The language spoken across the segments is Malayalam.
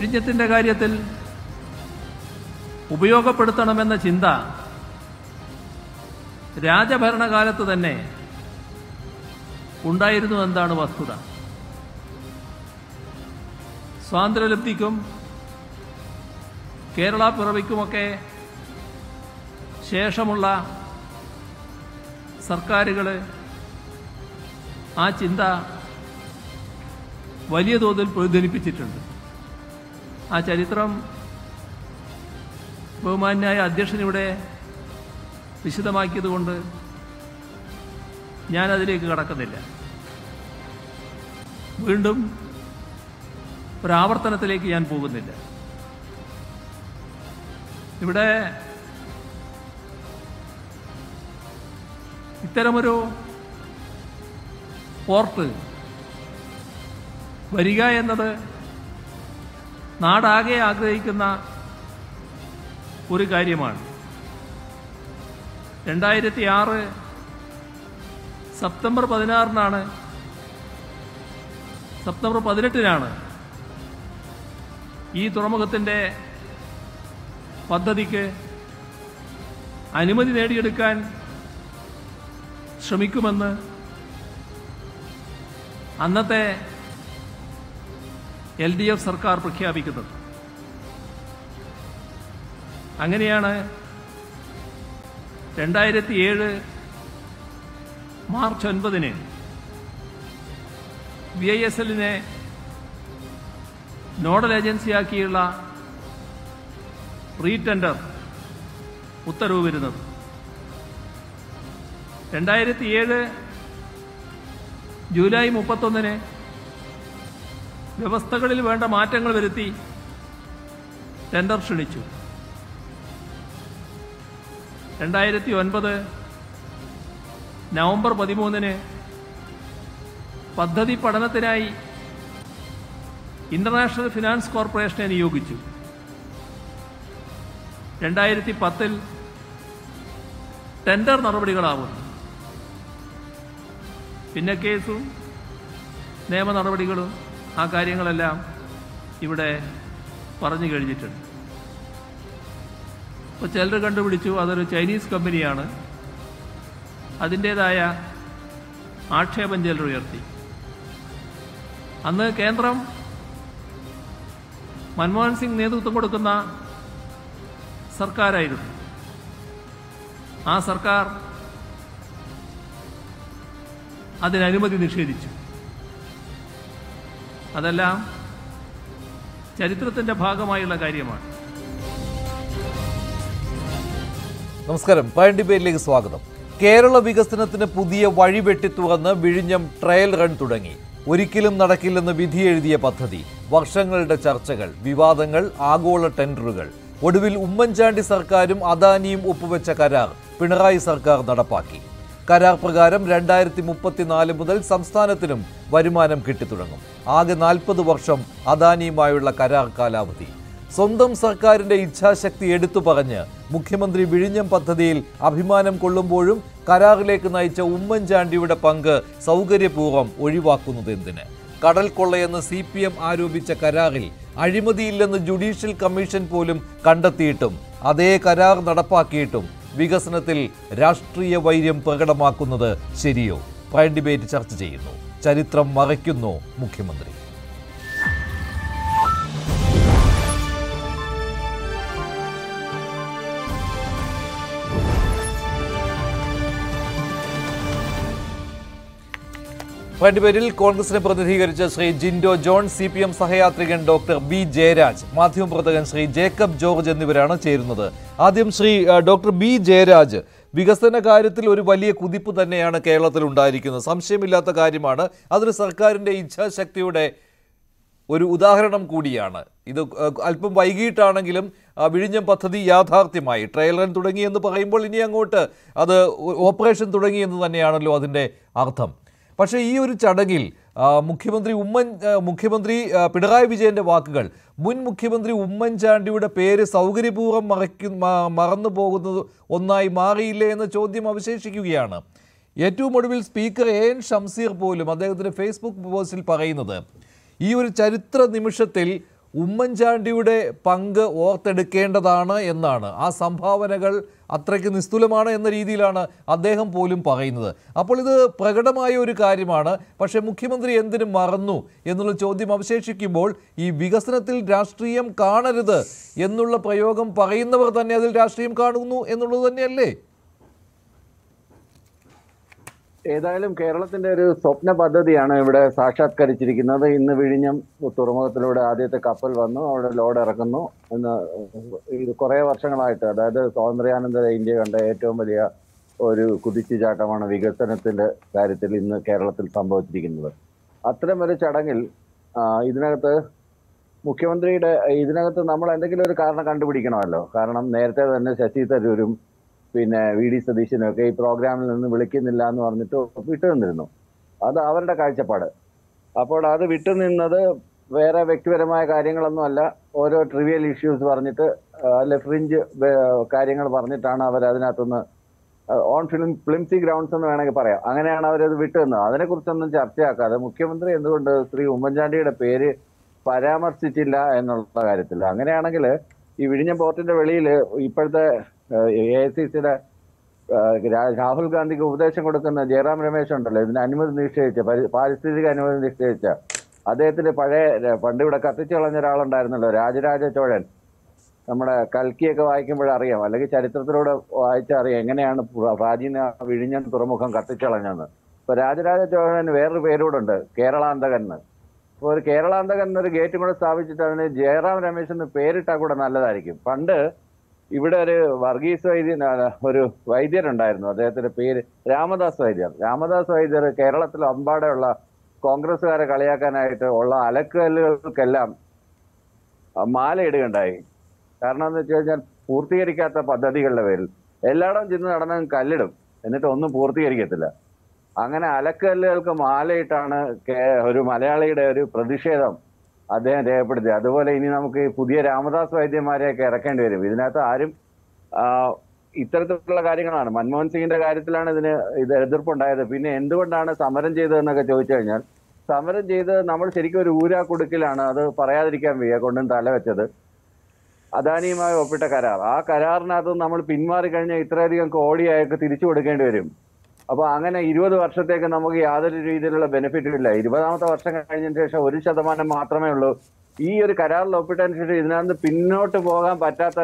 രാഷ്ട്രീയത്തിൻ്റെ കാര്യത്തിൽ ഉപയോഗപ്പെടുത്തണമെന്ന ചിന്ത രാജഭരണകാലത്ത് തന്നെ ഉണ്ടായിരുന്നു എന്നാണ് വസ്തുത സ്വാതന്ത്ര്യലബ്ധിക്കും കേരള പിറവിക്കുമൊക്കെ ശേഷമുള്ള സർക്കാരുകൾ ആ ചിന്ത വലിയ തോതിൽ പ്രതിധ്വനിപ്പിച്ചിട്ടുണ്ട് ആ ചരിത്രം ബഹുമാന്യായ അധ്യക്ഷനിവിടെ വിശദമാക്കിയതുകൊണ്ട് ഞാനതിലേക്ക് കടക്കുന്നില്ല വീണ്ടും ഒരാവർത്തനത്തിലേക്ക് ഞാൻ പോകുന്നില്ല ഇവിടെ ഇത്തരമൊരു പോർട്ട് വരിക എന്നത് നാടാകെ ആഗ്രഹിക്കുന്ന ഒരു കാര്യമാണ് രണ്ടായിരത്തി ആറ് സെപ്റ്റംബർ പതിനാറിനാണ് സെപ്റ്റംബർ പതിനെട്ടിനാണ് ഈ തുറമുഖത്തിൻ്റെ പദ്ധതിക്ക് അനുമതി നേടിയെടുക്കാൻ ശ്രമിക്കുമെന്ന് അന്നത്തെ എൽ ഡി എഫ് സർക്കാർ പ്രഖ്യാപിക്കുന്നത് അങ്ങനെയാണ് രണ്ടായിരത്തി ഏഴ് മാർച്ച് ഒൻപതിന് വി ഐ എസ് എല്ലിനെ നോഡൽ ഏജൻസിയാക്കിയുള്ള റീടെൻഡർ ഉത്തരവ് വരുന്നത് രണ്ടായിരത്തി ഏഴ് ജൂലൈ മുപ്പത്തൊന്നിന് വ്യവസ്ഥകളിൽ വേണ്ട മാറ്റങ്ങൾ വരുത്തി ടെൻഡർ ക്ഷണിച്ചു രണ്ടായിരത്തി ഒൻപത് നവംബർ പതിമൂന്നിന് പദ്ധതി പഠനത്തിനായി ഇന്റർനാഷണൽ ഫിനാൻസ് കോർപ്പറേഷനെ നിയോഗിച്ചു രണ്ടായിരത്തി പത്തിൽ ടെൻഡർ നടപടികളാവുന്നു പിന്നെ കേസും നിയമ നടപടികളും ആ കാര്യങ്ങളെല്ലാം ഇവിടെ പറഞ്ഞു കഴിഞ്ഞിട്ടുണ്ട് അപ്പോൾ ചിലർ കണ്ടുപിടിച്ചു അതൊരു ചൈനീസ് കമ്പനിയാണ് അതിൻ്റേതായ ആക്ഷേപം ചിലർ ഉയർത്തി അന്ന് കേന്ദ്രം മൻമോഹൻ സിംഗ് നേതൃത്വം കൊടുക്കുന്ന സർക്കാരായിരുന്നു ആ സർക്കാർ അതിനനുമതി നിഷേധിച്ചു അതെല്ലാം ചരിത്രത്തിന്റെ ഭാഗമായുള്ള കാര്യമാണ് നമസ്കാരം പഴം സ്വാഗതം കേരള വികസനത്തിന് പുതിയ വഴി വെട്ടിത്തുറന്ന് വിഴിഞ്ഞം ട്രയൽ റൺ തുടങ്ങി ഒരിക്കലും നടക്കില്ലെന്ന് വിധി എഴുതിയ പദ്ധതി വർഷങ്ങളുടെ ചർച്ചകൾ വിവാദങ്ങൾ ആഗോള ടെൻഡറുകൾ ഒടുവിൽ ഉമ്മൻചാണ്ടി സർക്കാരും അദാനിയും ഒപ്പുവെച്ച കരാർ പിണറായി സർക്കാർ നടപ്പാക്കി കരാർ പ്രകാരം രണ്ടായിരത്തി മുപ്പത്തിനാല് മുതൽ സംസ്ഥാനത്തിനും വരുമാനം കിട്ടിത്തുടങ്ങും ആകെ നാൽപ്പത് വർഷം അദാനിയുമായുള്ള കരാർ കാലാവധി സ്വന്തം സർക്കാരിന്റെ ഇച്ഛാശക്തി എടുത്തു പറഞ്ഞ് മുഖ്യമന്ത്രി വിഴിഞ്ഞം പദ്ധതിയിൽ അഭിമാനം കൊള്ളുമ്പോഴും കരാറിലേക്ക് നയിച്ച ഉമ്മൻചാണ്ടിയുടെ പങ്ക് സൗകര്യപൂർവ്വം ഒഴിവാക്കുന്നത് എന്തിന് കടൽ കൊള്ളയെന്ന് സി പി എം ആരോപിച്ച കരാറിൽ അഴിമതിയില്ലെന്ന് ജുഡീഷ്യൽ കമ്മീഷൻ പോലും കണ്ടെത്തിയിട്ടും അതേ കരാർ നടപ്പാക്കിയിട്ടും വികസനത്തിൽ രാഷ്ട്രീയ വൈര്യം പ്രകടമാക്കുന്നത് ശരിയോ പ്രൈം ഡിബേറ്റ് ചർച്ച ചെയ്യുന്നു ചരിത്രം മറയ്ക്കുന്നു മുഖ്യമന്ത്രി രണ്ടുപേരിൽ കോൺഗ്രസിനെ പ്രതിനിധീകരിച്ച Shri Jinto John C P M സഹയാത്രികൻ ഡോക്ടർ ബി ജയരാജ് മാധ്യമപ്രവർത്തകൻ ശ്രീ ജേക്കബ് ജോർജ് എന്നിവരാണ് ചേരുന്നത് ആദ്യം ശ്രീ ഡോക്ടർ ബി ജയരാജ് വികസന കാര്യത്തിൽ ഒരു വലിയ കുതിപ്പ് തന്നെയാണ് കേരളത്തിൽ ഉണ്ടായിരിക്കുന്നത് സംശയമില്ലാത്ത കാര്യമാണ് അതൊരു സർക്കാരിൻ്റെ ഇച്ഛാശക്തിയുടെ ഒരു ഉദാഹരണം കൂടിയാണ് ഇത് അല്പം വൈകിട്ടാണെങ്കിലും വിഴിഞ്ഞം പദ്ധതി യാഥാർത്ഥ്യമായി തുടങ്ങി തുടങ്ങിയെന്ന് പറയുമ്പോൾ ഇനി അങ്ങോട്ട് അത് ഓപ്പറേഷൻ തുടങ്ങിയെന്ന് തന്നെയാണല്ലോ അതിൻ്റെ അർത്ഥം പക്ഷേ ഈ ഒരു ചടങ്ങിൽ മുഖ്യമന്ത്രി ഉമ്മൻ മുഖ്യമന്ത്രി പിണറായി വിജയൻ്റെ വാക്കുകൾ മുൻ മുഖ്യമന്ത്രി ഉമ്മൻചാണ്ടിയുടെ പേര് സൗകര്യപൂർവ്വം മറയ്ക്കു മറന്നു പോകുന്നത് ഒന്നായി മാറിയില്ലേ എന്ന ചോദ്യം അവശേഷിക്കുകയാണ് ഏറ്റവും ഒടുവിൽ സ്പീക്കർ എ എൻ ഷംസീർ പോലും അദ്ദേഹത്തിൻ്റെ ഫേസ്ബുക്ക് പോസ്റ്റിൽ പറയുന്നത് ഈ ഒരു ചരിത്ര നിമിഷത്തിൽ ഉമ്മൻചാണ്ടിയുടെ പങ്ക് ഓർത്തെടുക്കേണ്ടതാണ് എന്നാണ് ആ സംഭാവനകൾ അത്രയ്ക്ക് നിസ്തുലമാണ് എന്ന രീതിയിലാണ് അദ്ദേഹം പോലും പറയുന്നത് അപ്പോൾ ഇത് പ്രകടമായ ഒരു കാര്യമാണ് പക്ഷേ മുഖ്യമന്ത്രി എന്തിനു മറന്നു എന്നുള്ള ചോദ്യം അവശേഷിക്കുമ്പോൾ ഈ വികസനത്തിൽ രാഷ്ട്രീയം കാണരുത് എന്നുള്ള പ്രയോഗം പറയുന്നവർ തന്നെ അതിൽ രാഷ്ട്രീയം കാണുന്നു എന്നുള്ളത് തന്നെയല്ലേ ഏതായാലും കേരളത്തിന്റെ ഒരു സ്വപ്ന പദ്ധതിയാണ് ഇവിടെ സാക്ഷാത്കരിച്ചിരിക്കുന്നത് ഇന്ന് വിഴിഞ്ഞം തുറമുഖത്തിലൂടെ ആദ്യത്തെ കപ്പൽ വന്നു അവിടെ ലോഡ് ഇറക്കുന്നു എന്ന് ഇത് കുറേ വർഷങ്ങളായിട്ട് അതായത് സ്വാതന്ത്ര്യാനന്തര ഇന്ത്യ കണ്ട ഏറ്റവും വലിയ ഒരു കുതിച്ചുചാട്ടമാണ് വികസനത്തിന്റെ കാര്യത്തിൽ ഇന്ന് കേരളത്തിൽ സംഭവിച്ചിരിക്കുന്നത് അത്തരം ഒരു ചടങ്ങിൽ ഇതിനകത്ത് മുഖ്യമന്ത്രിയുടെ ഇതിനകത്ത് നമ്മൾ എന്തെങ്കിലും ഒരു കാരണം കണ്ടുപിടിക്കണമല്ലോ കാരണം നേരത്തെ തന്നെ ശശി തരൂരും പിന്നെ വി ഡി സതീശനൊക്കെ ഈ പ്രോഗ്രാമിൽ നിന്ന് വിളിക്കുന്നില്ല എന്ന് പറഞ്ഞിട്ട് വിട്ടുനിന്നിരുന്നു അത് അവരുടെ കാഴ്ചപ്പാട് അപ്പോൾ അത് വിട്ടുനിന്നത് വേറെ വ്യക്തിപരമായ കാര്യങ്ങളൊന്നും അല്ല ഓരോ ട്രിവിയൽ ഇഷ്യൂസ് പറഞ്ഞിട്ട് അല്ലെ ഫ്രിഞ്ച് കാര്യങ്ങൾ പറഞ്ഞിട്ടാണ് അവർ അതിനകത്തുനിന്ന് ഓൺ ഫിലിം പ്ലിംസി ഗ്രൗണ്ട്സ് എന്ന് വേണമെങ്കിൽ പറയാം അങ്ങനെയാണ് അവരത് വിട്ടുതന്നത് അതിനെക്കുറിച്ചൊന്നും ചർച്ചയാക്കാതെ മുഖ്യമന്ത്രി എന്തുകൊണ്ട് ശ്രീ ഉമ്മൻചാണ്ടിയുടെ പേര് പരാമർശിച്ചില്ല എന്നുള്ള കാര്യത്തിൽ അങ്ങനെയാണെങ്കിൽ ഈ വിഴിഞ്ഞം പോർട്ടിന്റെ വെളിയിൽ ഇപ്പോഴത്തെ എ ഐ സി സിയുടെ രാഹുൽ ഗാന്ധിക്ക് ഉപദേശം കൊടുക്കുന്ന ജയറാം രമേശ് ഉണ്ടല്ലോ ഇതിന് അനുമതി നിഷേധിച്ച പാരിസ്ഥിതിക അനുമതി നിഷേധിച്ച അദ്ദേഹത്തിന്റെ പഴയ പണ്ട് ഇവിടെ കത്തിച്ചു കളഞ്ഞ ഒരാളുണ്ടായിരുന്നല്ലോ രാജരാജ ചോഴൻ നമ്മുടെ കൽക്കിയൊക്കെ വായിക്കുമ്പോഴറിയാം അല്ലെങ്കിൽ ചരിത്രത്തിലൂടെ വായിച്ചറിയാം എങ്ങനെയാണ് പ്രാചീന വിഴിഞ്ഞൻ തുറമുഖം കത്തിച്ചളഞ്ഞെന്ന് ഇപ്പൊ രാജരാജ ചോഴൻ വേറൊരു ഉണ്ട് കേരളാന്തകൻ എന്ന് ഒരു കേരളാന്തകൻ എന്നൊരു ഗേറ്റും കൂടെ സ്ഥാപിച്ചിട്ട് അതിന് ജയറാം രമേശ് എന്ന് പേരിട്ടാൽ കൂടെ നല്ലതായിരിക്കും പണ്ട് ഇവിടെ ഒരു വർഗീസ് വൈദ്യൻ ഒരു വൈദ്യരുണ്ടായിരുന്നു അദ്ദേഹത്തിന്റെ പേര് രാമദാസ് വൈദ്യർ രാമദാസ് വൈദ്യർ കേരളത്തിൽ അമ്പാടെയുള്ള കോൺഗ്രസ്സുകാരെ കളിയാക്കാനായിട്ട് ഉള്ള അലക്കല്ലുകൾക്കെല്ലാം ഇടുകയുണ്ടായി കാരണം എന്ന് വെച്ച് കഴിഞ്ഞാൽ പൂർത്തീകരിക്കാത്ത പദ്ധതികളുടെ പേരിൽ എല്ലായിടം ചെന്ന് നടന്ന കല്ലിടും എന്നിട്ട് ഒന്നും പൂർത്തീകരിക്കത്തില്ല അങ്ങനെ അലക്കല്ലുകൾക്ക് മാലയിട്ടാണ് ഒരു മലയാളിയുടെ ഒരു പ്രതിഷേധം അദ്ദേഹം രേഖപ്പെടുത്തി അതുപോലെ ഇനി നമുക്ക് പുതിയ രാമദാസ് വൈദ്യന്മാരെയൊക്കെ ഇറക്കേണ്ടി വരും ഇതിനകത്ത് ആരും ഇത്തരത്തിലുള്ള കാര്യങ്ങളാണ് മൻമോഹൻ സിംഗിന്റെ കാര്യത്തിലാണ് ഇതിന് ഇത് എതിർപ്പുണ്ടായത് പിന്നെ എന്തുകൊണ്ടാണ് സമരം ചെയ്തതെന്നൊക്കെ ചോദിച്ചു കഴിഞ്ഞാൽ സമരം ചെയ്ത് നമ്മൾ ശരിക്കും ഒരു ഊരാ കൊടുക്കിലാണ് അത് പറയാതിരിക്കാൻ വയ്യ കൊണ്ടും തലവെച്ചത് അദാനിയുമായി ഒപ്പിട്ട കരാർ ആ കരാറിനകത്ത് നമ്മൾ പിന്മാറി കഴിഞ്ഞാൽ ഇത്രയധികം കോടിയായൊക്കെ തിരിച്ചു കൊടുക്കേണ്ടി വരും അപ്പൊ അങ്ങനെ ഇരുപത് വർഷത്തേക്ക് നമുക്ക് യാതൊരു രീതിയിലുള്ള ബെനിഫിറ്റും ഇല്ല ഇരുപതാമത്തെ വർഷം കഴിഞ്ഞതിന് ശേഷം ഒരു ശതമാനം മാത്രമേ ഉള്ളൂ ഈ ഒരു കരാറിൽ ഒപ്പിട്ടതിന് ശേഷം ഇതിനകത്ത് പിന്നോട്ട് പോകാൻ പറ്റാത്ത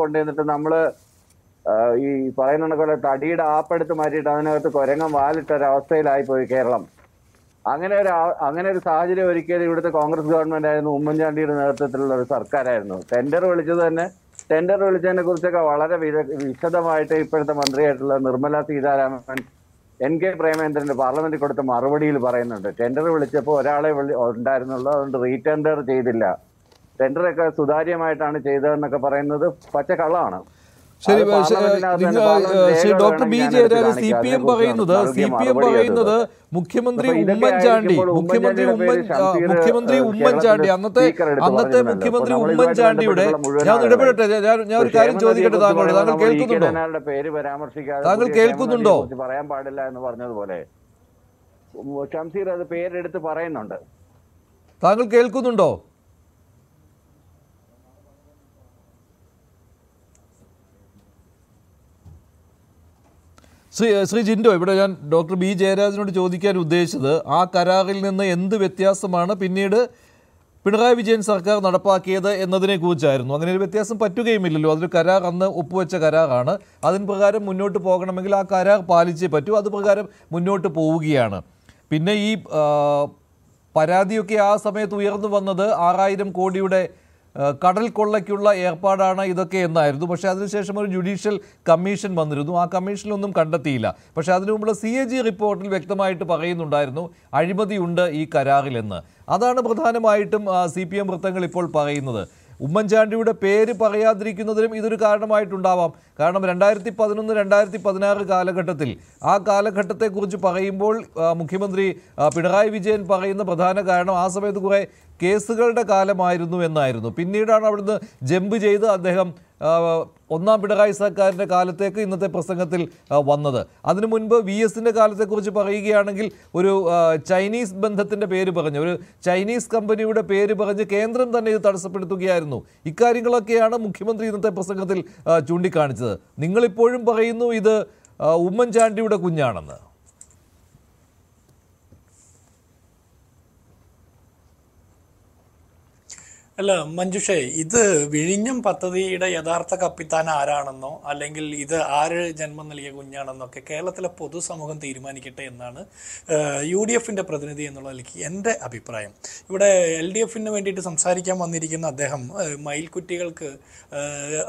കൊണ്ടുവന്നിട്ട് നമ്മൾ ഈ പറയുന്ന പോലെ തടിയുടെ ആപ്പെടുത്ത് മാറ്റിയിട്ട് അതിനകത്ത് കുരങ്ങം വാലിട്ട പോയി കേരളം അങ്ങനെ ഒരു അങ്ങനെ ഒരു സാഹചര്യം ഒരിക്കലും ഇവിടുത്തെ കോൺഗ്രസ് ഗവൺമെന്റ് ആയിരുന്നു ഉമ്മൻചാണ്ടിയുടെ നേതൃത്വത്തിലുള്ള ഒരു സർക്കാരായിരുന്നു ടെൻഡർ വിളിച്ചത് തന്നെ ടെൻഡർ വിളിച്ചതിനെ കുറിച്ചൊക്കെ വളരെ വിശദമായിട്ട് ഇപ്പോഴത്തെ മന്ത്രിയായിട്ടുള്ള നിർമ്മല സീതാരാമൻ എൻ കെ പ്രേമേന്ദ്രന്റെ പാർലമെന്റിൽ കൊടുത്ത മറുപടിയിൽ പറയുന്നുണ്ട് ടെൻഡർ വിളിച്ചപ്പോൾ ഒരാളെ വിളി ഉണ്ടായിരുന്നുള്ളൂ അതുകൊണ്ട് റീടെൻഡർ ചെയ്തില്ല ടെൻഡറൊക്കെ സുതാര്യമായിട്ടാണ് ചെയ്തതെന്നൊക്കെ പറയുന്നത് പച്ച കള്ളമാണ് ശരി Shri doctor B Jayaraj C P M പറയുന്നത് സി പി എം പറയുന്നത് മുഖ്യമന്ത്രി ഉമ്മൻചാണ്ടി മുഖ്യമന്ത്രി ഉമ്മൻ മുഖ്യമന്ത്രി ഉമ്മൻചാണ്ടി അന്നത്തെ അന്നത്തെ മുഖ്യമന്ത്രി ഉമ്മൻചാണ്ടിയുടെ ഞാൻ ഇടപെടട്ടെ ഞാൻ ഞാൻ ഒരു കാര്യം ചോദിക്കട്ടെ താങ്കളോട് താങ്കൾ കേൾക്കുന്നുണ്ടോ താങ്കൾ കേൾക്കുന്നുണ്ടോ പറയാൻ പാടില്ല എന്ന് പറഞ്ഞതുപോലെ ഷംസീർ അത് പേരെടുത്ത് പറയുന്നുണ്ട് താങ്കൾ കേൾക്കുന്നുണ്ടോ ശ്രീ ശ്രീ ജിൻഡോ ഇവിടെ ഞാൻ ഡോക്ടർ ബി ജയരാജനോട് ചോദിക്കാൻ ഉദ്ദേശിച്ചത് ആ കരാറിൽ നിന്ന് എന്ത് വ്യത്യാസമാണ് പിന്നീട് പിണറായി വിജയൻ സർക്കാർ നടപ്പാക്കിയത് എന്നതിനെ കുറിച്ചായിരുന്നു അങ്ങനെ ഒരു വ്യത്യാസം പറ്റുകയുമില്ലല്ലോ അതൊരു കരാർ അന്ന് ഒപ്പുവെച്ച കരാറാണ് അതിന് പ്രകാരം മുന്നോട്ട് പോകണമെങ്കിൽ ആ കരാർ പാലിച്ചേ പറ്റൂ അത് പ്രകാരം മുന്നോട്ട് പോവുകയാണ് പിന്നെ ഈ പരാതിയൊക്കെ ആ സമയത്ത് ഉയർന്നു വന്നത് ആറായിരം കോടിയുടെ കടൽ കൊള്ളയ്ക്കുള്ള ഏർപ്പാടാണ് ഇതൊക്കെ എന്നായിരുന്നു പക്ഷേ അതിനുശേഷം ഒരു ജുഡീഷ്യൽ കമ്മീഷൻ വന്നിരുന്നു ആ കമ്മീഷനിലൊന്നും കണ്ടെത്തിയില്ല പക്ഷേ അതിനു മുമ്പുള്ള സി എ ജി റിപ്പോർട്ടിൽ വ്യക്തമായിട്ട് പറയുന്നുണ്ടായിരുന്നു അഴിമതിയുണ്ട് ഈ കരാറിലെന്ന് അതാണ് പ്രധാനമായിട്ടും സി പി എം വൃത്തങ്ങൾ ഇപ്പോൾ പറയുന്നത് ഉമ്മൻചാണ്ടിയുടെ പേര് പറയാതിരിക്കുന്നതിനും ഇതൊരു കാരണമായിട്ടുണ്ടാവാം കാരണം രണ്ടായിരത്തി പതിനൊന്ന് രണ്ടായിരത്തി പതിനാറ് കാലഘട്ടത്തിൽ ആ കാലഘട്ടത്തെക്കുറിച്ച് പറയുമ്പോൾ മുഖ്യമന്ത്രി പിണറായി വിജയൻ പറയുന്ന പ്രധാന കാരണം ആ സമയത്ത് കുറേ കേസുകളുടെ കാലമായിരുന്നു എന്നായിരുന്നു പിന്നീടാണ് അവിടുന്ന് ജമ്പ് ചെയ്ത് അദ്ദേഹം ഒന്നാം പിണറായി സർക്കാരിൻ്റെ കാലത്തേക്ക് ഇന്നത്തെ പ്രസംഗത്തിൽ വന്നത് അതിനു മുൻപ് വി എസിൻ്റെ കാലത്തെക്കുറിച്ച് പറയുകയാണെങ്കിൽ ഒരു ചൈനീസ് ബന്ധത്തിൻ്റെ പേര് പറഞ്ഞ് ഒരു ചൈനീസ് കമ്പനിയുടെ പേര് പറഞ്ഞ് കേന്ദ്രം തന്നെ ഇത് തടസ്സപ്പെടുത്തുകയായിരുന്നു ഇക്കാര്യങ്ങളൊക്കെയാണ് മുഖ്യമന്ത്രി ഇന്നത്തെ പ്രസംഗത്തിൽ ചൂണ്ടിക്കാണിച്ചത് നിങ്ങളിപ്പോഴും പറയുന്നു ഇത് ഉമ്മൻചാണ്ടിയുടെ കുഞ്ഞാണെന്ന് അല്ല മഞ്ജുഷേ ഇത് വിഴിഞ്ഞം പദ്ധതിയുടെ യഥാർത്ഥ കപ്പിത്താൻ ആരാണെന്നോ അല്ലെങ്കിൽ ഇത് ആര് ജന്മം നൽകിയ കുഞ്ഞാണെന്നൊക്കെ കേരളത്തിലെ പൊതുസമൂഹം തീരുമാനിക്കട്ടെ എന്നാണ് യു ഡി എഫിൻ്റെ പ്രതിനിധി എന്നുള്ള നിലയ്ക്ക് എൻ്റെ അഭിപ്രായം ഇവിടെ എൽ ഡി എഫിന് വേണ്ടിയിട്ട് സംസാരിക്കാൻ വന്നിരിക്കുന്ന അദ്ദേഹം മയിൽക്കുറ്റികൾക്ക്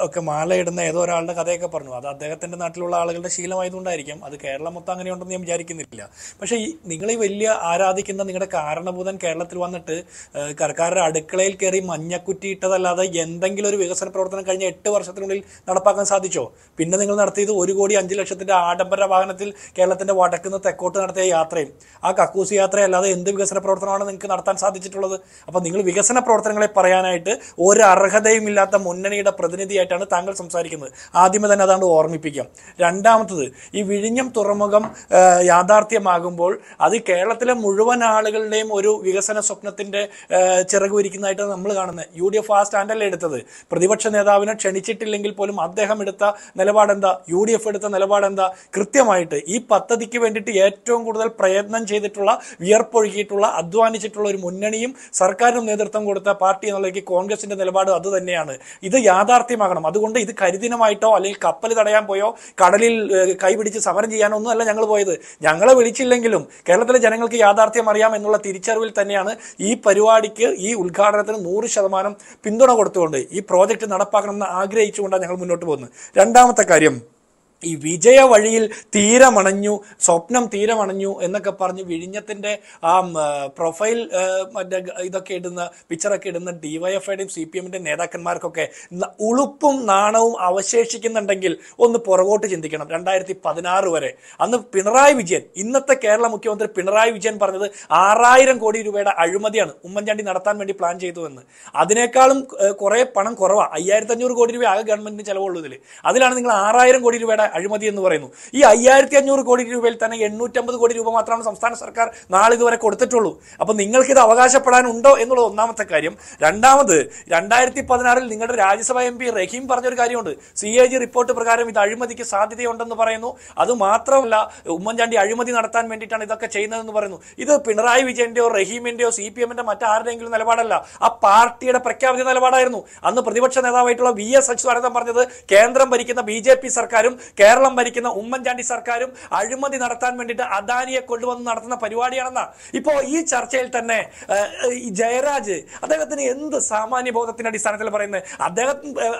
ഒക്കെ മാലയിടുന്ന ഏതോ ഒരാളുടെ കഥയൊക്കെ പറഞ്ഞു അത് അദ്ദേഹത്തിൻ്റെ നാട്ടിലുള്ള ആളുകളുടെ ശീലമായതുകൊണ്ടായിരിക്കാം അത് കേരളം മൊത്തം അങ്ങനെയുണ്ടെന്ന് ഞാൻ വിചാരിക്കുന്നില്ല പക്ഷേ ഈ നിങ്ങൾ ഈ വലിയ ആരാധിക്കുന്ന നിങ്ങളുടെ കാരണഭൂതൻ കേരളത്തിൽ വന്നിട്ട് കർക്കാരുടെ അടുക്കളയിൽ കയറി മഞ്ഞക്കുറ്റിയിട്ടതല്ലാതെ എന്തെങ്കിലും ഒരു വികസന പ്രവർത്തനം കഴിഞ്ഞ എട്ട് വർഷത്തിനുള്ളിൽ നടപ്പാക്കാൻ സാധിച്ചോ പിന്നെ നിങ്ങൾ നടത്തിയത് ഒരു കോടി അഞ്ച് ലക്ഷത്തിന്റെ ആഡംബര വാഹനത്തിൽ കേരളത്തിന്റെ വടക്കുന്ന തെക്കോട്ട് നടത്തിയ യാത്രയും ആ കക്കൂസ് യാത്രയല്ലാതെ എന്ത് വികസന പ്രവർത്തനമാണ് നിങ്ങൾക്ക് നടത്താൻ സാധിച്ചിട്ടുള്ളത് അപ്പോൾ നിങ്ങൾ വികസന പ്രവർത്തനങ്ങളെ പറയാനായിട്ട് ഒരു അർഹതയും ഇല്ലാത്ത മുന്നണിയുടെ പ്രതിനിധിയായിട്ടാണ് താങ്കൾ സംസാരിക്കുന്നത് ആദ്യമേ തന്നെ അതാണ് ഓർമ്മിപ്പിക്കാം രണ്ടാമത്തത് ഈ വിഴിഞ്ഞം തുറമുഖം യാഥാർത്ഥ്യമാകുമ്പോൾ അത് കേരളത്തിലെ മുഴുവൻ ആളുകളുടെയും ഒരു വികസന സ്വപ്നത്തിൻ്റെ ചിറകുരിക്കുന്നതായിട്ട് നമ്മൾ എന്താണെന്ന് യു ഡി എഫ് ആ സ്റ്റാൻഡല്ലേ എടുത്തത് പ്രതിപക്ഷ നേതാവിനെ ക്ഷണിച്ചിട്ടില്ലെങ്കിൽ പോലും അദ്ദേഹം എടുത്ത നിലപാടെന്താ യു ഡി എഫ് എടുത്ത നിലപാടെന്താ കൃത്യമായിട്ട് ഈ പദ്ധതിക്ക് വേണ്ടിയിട്ട് ഏറ്റവും കൂടുതൽ പ്രയത്നം ചെയ്തിട്ടുള്ള വിയർപ്പൊഴുകിയിട്ടുള്ള അധ്വാനിച്ചിട്ടുള്ള ഒരു മുന്നണിയും സർക്കാരും നേതൃത്വം കൊടുത്ത പാർട്ടി എന്നുള്ളതിലേക്ക് കോൺഗ്രസിന്റെ നിലപാട് അത് തന്നെയാണ് ഇത് യാഥാർത്ഥ്യമാകണം അതുകൊണ്ട് ഇത് കരിദിനമായിട്ടോ അല്ലെങ്കിൽ കപ്പൽ തടയാൻ പോയോ കടലിൽ കൈപിടിച്ച് സമരം ചെയ്യാനോ ഒന്നുമല്ല ഞങ്ങൾ പോയത് ഞങ്ങളെ വിളിച്ചില്ലെങ്കിലും കേരളത്തിലെ ജനങ്ങൾക്ക് യാഥാർത്ഥ്യം അറിയാം എന്നുള്ള തിരിച്ചറിവിൽ തന്നെയാണ് ഈ പരിപാടിക്ക് ഈ ഉദ്ഘാടനത്തിന് നൂറ് ശതമാനം പിന്തുണ കൊടുത്തുകൊണ്ട് ഈ പ്രോജക്റ്റ് നടപ്പാക്കണമെന്ന് ആഗ്രഹിച്ചുകൊണ്ടാണ് ഞങ്ങൾ മുന്നോട്ട് പോകുന്നത് രണ്ടാമത്തെ കാര്യം ഈ വിജയ വഴിയിൽ തീരമണഞ്ഞു സ്വപ്നം തീരമണഞ്ഞു എന്നൊക്കെ പറഞ്ഞ് വിഴിഞ്ഞത്തിൻ്റെ ആ പ്രൊഫൈൽ മറ്റേ ഇതൊക്കെ ഇടുന്ന പിക്ചറൊക്കെ ഇടുന്ന ഡിവൈഎഫ്ഐയുടെയും സി പി എമ്മിൻ്റെ നേതാക്കന്മാർക്കൊക്കെ ഉളുപ്പും നാണവും അവശേഷിക്കുന്നുണ്ടെങ്കിൽ ഒന്ന് പുറകോട്ട് ചിന്തിക്കണം രണ്ടായിരത്തി പതിനാറ് വരെ അന്ന് പിണറായി വിജയൻ ഇന്നത്തെ കേരള മുഖ്യമന്ത്രി പിണറായി വിജയൻ പറഞ്ഞത് ആറായിരം കോടി രൂപയുടെ അഴിമതിയാണ് ഉമ്മൻചാണ്ടി നടത്താൻ വേണ്ടി പ്ലാൻ ചെയ്തു എന്ന് അതിനേക്കാളും കുറേ പണം കുറവാണ് അയ്യായിരത്തഞ്ഞൂറ് കോടി രൂപ ആകെ ഗവൺമെൻറ്റിന് ചിലവുള്ളതിൽ അതിലാണ് നിങ്ങൾ ആറായിരം കോടി രൂപയുടെ അഴിമതി എന്ന് പറയുന്നു ഈ അയ്യായിരത്തി അഞ്ഞൂറ് കോടി രൂപയിൽ തന്നെ എണ്ണൂറ്റമ്പത് കോടി രൂപ മാത്രമാണ് സംസ്ഥാന സർക്കാർ നാളിതുവരെ കൊടുത്തിട്ടുള്ളൂ അപ്പോൾ നിങ്ങൾക്കിത് അവകാശപ്പെടാനുണ്ടോ എന്നുള്ളത് ഒന്നാമത്തെ കാര്യം രണ്ടാമത് രണ്ടായിരത്തി പതിനാറിൽ നിങ്ങളുടെ രാജ്യസഭ എം പി റഹീം പറഞ്ഞൊരു കാര്യമുണ്ട് സി എ ജി റിപ്പോർട്ട് പ്രകാരം ഇത് അഴിമതിക്ക് സാധ്യതയുണ്ടെന്ന് പറയുന്നു അത് മാത്രമല്ല ഉമ്മൻചാണ്ടി അഴിമതി നടത്താൻ വേണ്ടിയിട്ടാണ് ഇതൊക്കെ ചെയ്യുന്നതെന്ന് പറയുന്നു ഇത് പിണറായി വിജയന്റെയോ റഹീമിന്റെയോ സി പി എമ്മിന്റെ മറ്റാരുടെയെങ്കിലും നിലപാടല്ല ആ പാർട്ടിയുടെ പ്രഖ്യാപിത നിലപാടായിരുന്നു അന്ന് പ്രതിപക്ഷ നേതാവായിട്ടുള്ള വി എസ് അച്യുതാനന്ദം പറഞ്ഞത് കേന്ദ്രം ഭരിക്കുന്ന ബി സർക്കാരും കേരളം ഭരിക്കുന്ന ഉമ്മൻചാണ്ടി സർക്കാരും അഴിമതി നടത്താൻ വേണ്ടിയിട്ട് അദാനിയെ കൊണ്ടുവന്ന് നടത്തുന്ന പരിപാടിയാണെന്ന ഇപ്പോ ഈ ചർച്ചയിൽ തന്നെ ജയരാജ് അദ്ദേഹത്തിന് എന്ത് ബോധത്തിന്റെ അടിസ്ഥാനത്തിൽ പറയുന്നത് അദ്ദേഹം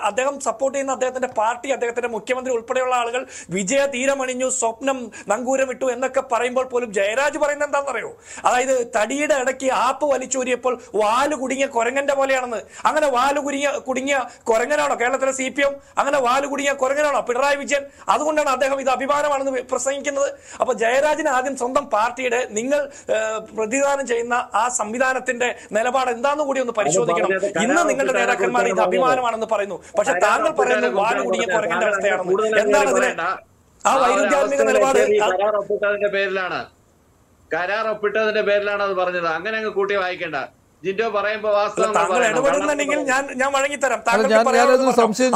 അദ്ദേഹം സപ്പോർട്ട് ചെയ്യുന്ന അദ്ദേഹത്തിന്റെ പാർട്ടി അദ്ദേഹത്തിന്റെ മുഖ്യമന്ത്രി ഉൾപ്പെടെയുള്ള ആളുകൾ വിജയ തീരമണിഞ്ഞു സ്വപ്നം നങ്കൂരം ഇട്ടു എന്നൊക്കെ പറയുമ്പോൾ പോലും ജയരാജ് പറയുന്നത് അറിയോ അതായത് തടിയുടെ ഇടയ്ക്ക് ആപ്പ് വലിച്ചൂരിയപ്പോൾ വാല് കുടുങ്ങിയ കൊരങ്ങന്റെ പോലെയാണെന്ന് അങ്ങനെ വാല് കുടുങ്ങിയ കുടുങ്ങിയ കൊരങ്ങനാണോ കേരളത്തിലെ സി പി എം അങ്ങനെ വാല് കുടുങ്ങിയ കൊരങ്ങനാണോ പിണറായി വിജയൻ അതുകൊണ്ടാണ് അദ്ദേഹം ഇത് അഭിമാനമാണെന്ന് പ്രസംഗിക്കുന്നത് അപ്പൊ ജയരാജന് ആദ്യം സ്വന്തം പാർട്ടിയുടെ നിങ്ങൾ പ്രതിദാനം ചെയ്യുന്ന ആ സംവിധാനത്തിന്റെ നിലപാട് എന്താന്ന് കൂടി ഒന്ന് പരിശോധിക്കണം ഇന്ന് നിങ്ങളുടെ നേതാക്കന്മാർ ഇത് അഭിമാനമാണെന്ന് പറയുന്നു പക്ഷെ താങ്കൾ പറയുന്നത് വാടുകൂടിയ പുറകേണ്ട അവസ്ഥയാണെന്ന് എന്താണ് ഇതിന് ആ വൈരുദ്ധ്യാത്മിക നിലപാട് കരാർ ഒപ്പിട്ടതിന്റെ പേരിലാണ് കരാർ ഒപ്പിട്ടതിന്റെ പേരിലാണ് അത് പറഞ്ഞത് അങ്ങനെ അങ്ങ് കൂട്ടി വായിക്കേണ്ട ഞാൻ ഞാൻ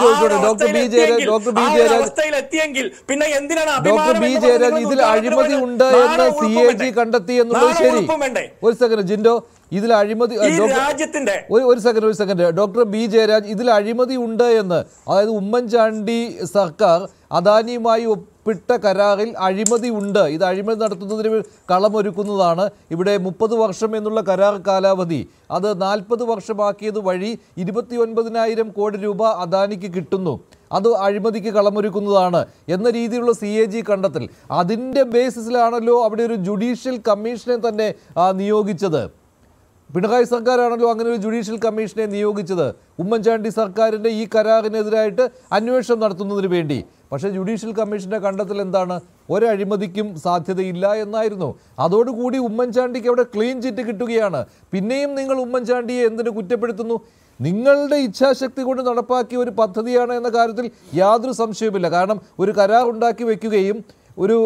ഡോക്ടർ ബി ഡോക്ടർ ബി പിന്നെ എന്തിനാണ് ഡോക്ടർ ബി ഇതിൽ അഴിമതി ഉണ്ട് എന്ന് സി എ ജി കണ്ടെത്തി എന്നുള്ളത് ശരി ഒരു സെക്കൻഡ് ജിൻഡോ ഇതിൽ അഴിമതി രാജ്യത്തിന്റെ ഒരു സെക്കൻഡ് ഒരു സെക്കൻഡ് ഡോക്ടർ ബി ജയരാജ് ഇതിൽ അഴിമതി ഉണ്ട് എന്ന് അതായത് ഉമ്മൻചാണ്ടി സർക്കാർ അദാനിയുമായി ഒപ്പിട്ട കരാറിൽ അഴിമതി ഉണ്ട് ഇത് അഴിമതി നടത്തുന്നതിന് കളമൊരുക്കുന്നതാണ് ഇവിടെ മുപ്പത് വർഷം എന്നുള്ള കരാർ കാലാവധി അത് നാൽപ്പത് വർഷമാക്കിയത് വഴി ഇരുപത്തി ഒൻപതിനായിരം കോടി രൂപ അദാനിക്ക് കിട്ടുന്നു അത് അഴിമതിക്ക് കളമൊരുക്കുന്നതാണ് എന്ന രീതിയിലുള്ള സി എ ജി കണ്ടെത്തൽ അതിൻ്റെ ബേസിസിലാണല്ലോ അവിടെ ഒരു ജുഡീഷ്യൽ കമ്മീഷനെ തന്നെ നിയോഗിച്ചത് പിണറായി സർക്കാരാണല്ലോ അങ്ങനെ ഒരു ജുഡീഷ്യൽ കമ്മീഷനെ നിയോഗിച്ചത് ഉമ്മൻചാണ്ടി സർക്കാരിൻ്റെ ഈ കരാറിനെതിരായിട്ട് അന്വേഷണം നടത്തുന്നതിന് വേണ്ടി പക്ഷേ ജുഡീഷ്യൽ കമ്മീഷൻ്റെ കണ്ടെത്തൽ എന്താണ് ഒരഴിമതിക്കും സാധ്യതയില്ല എന്നായിരുന്നു അതോടുകൂടി ഉമ്മൻചാണ്ടിക്ക് അവിടെ ക്ലീൻ ചിറ്റ് കിട്ടുകയാണ് പിന്നെയും നിങ്ങൾ ഉമ്മൻചാണ്ടിയെ എന്തിനു കുറ്റപ്പെടുത്തുന്നു നിങ്ങളുടെ ഇച്ഛാശക്തി കൊണ്ട് നടപ്പാക്കിയ ഒരു പദ്ധതിയാണ് എന്ന കാര്യത്തിൽ യാതൊരു സംശയവുമില്ല കാരണം ഒരു കരാർ ഉണ്ടാക്കി വയ്ക്കുകയും ഒരു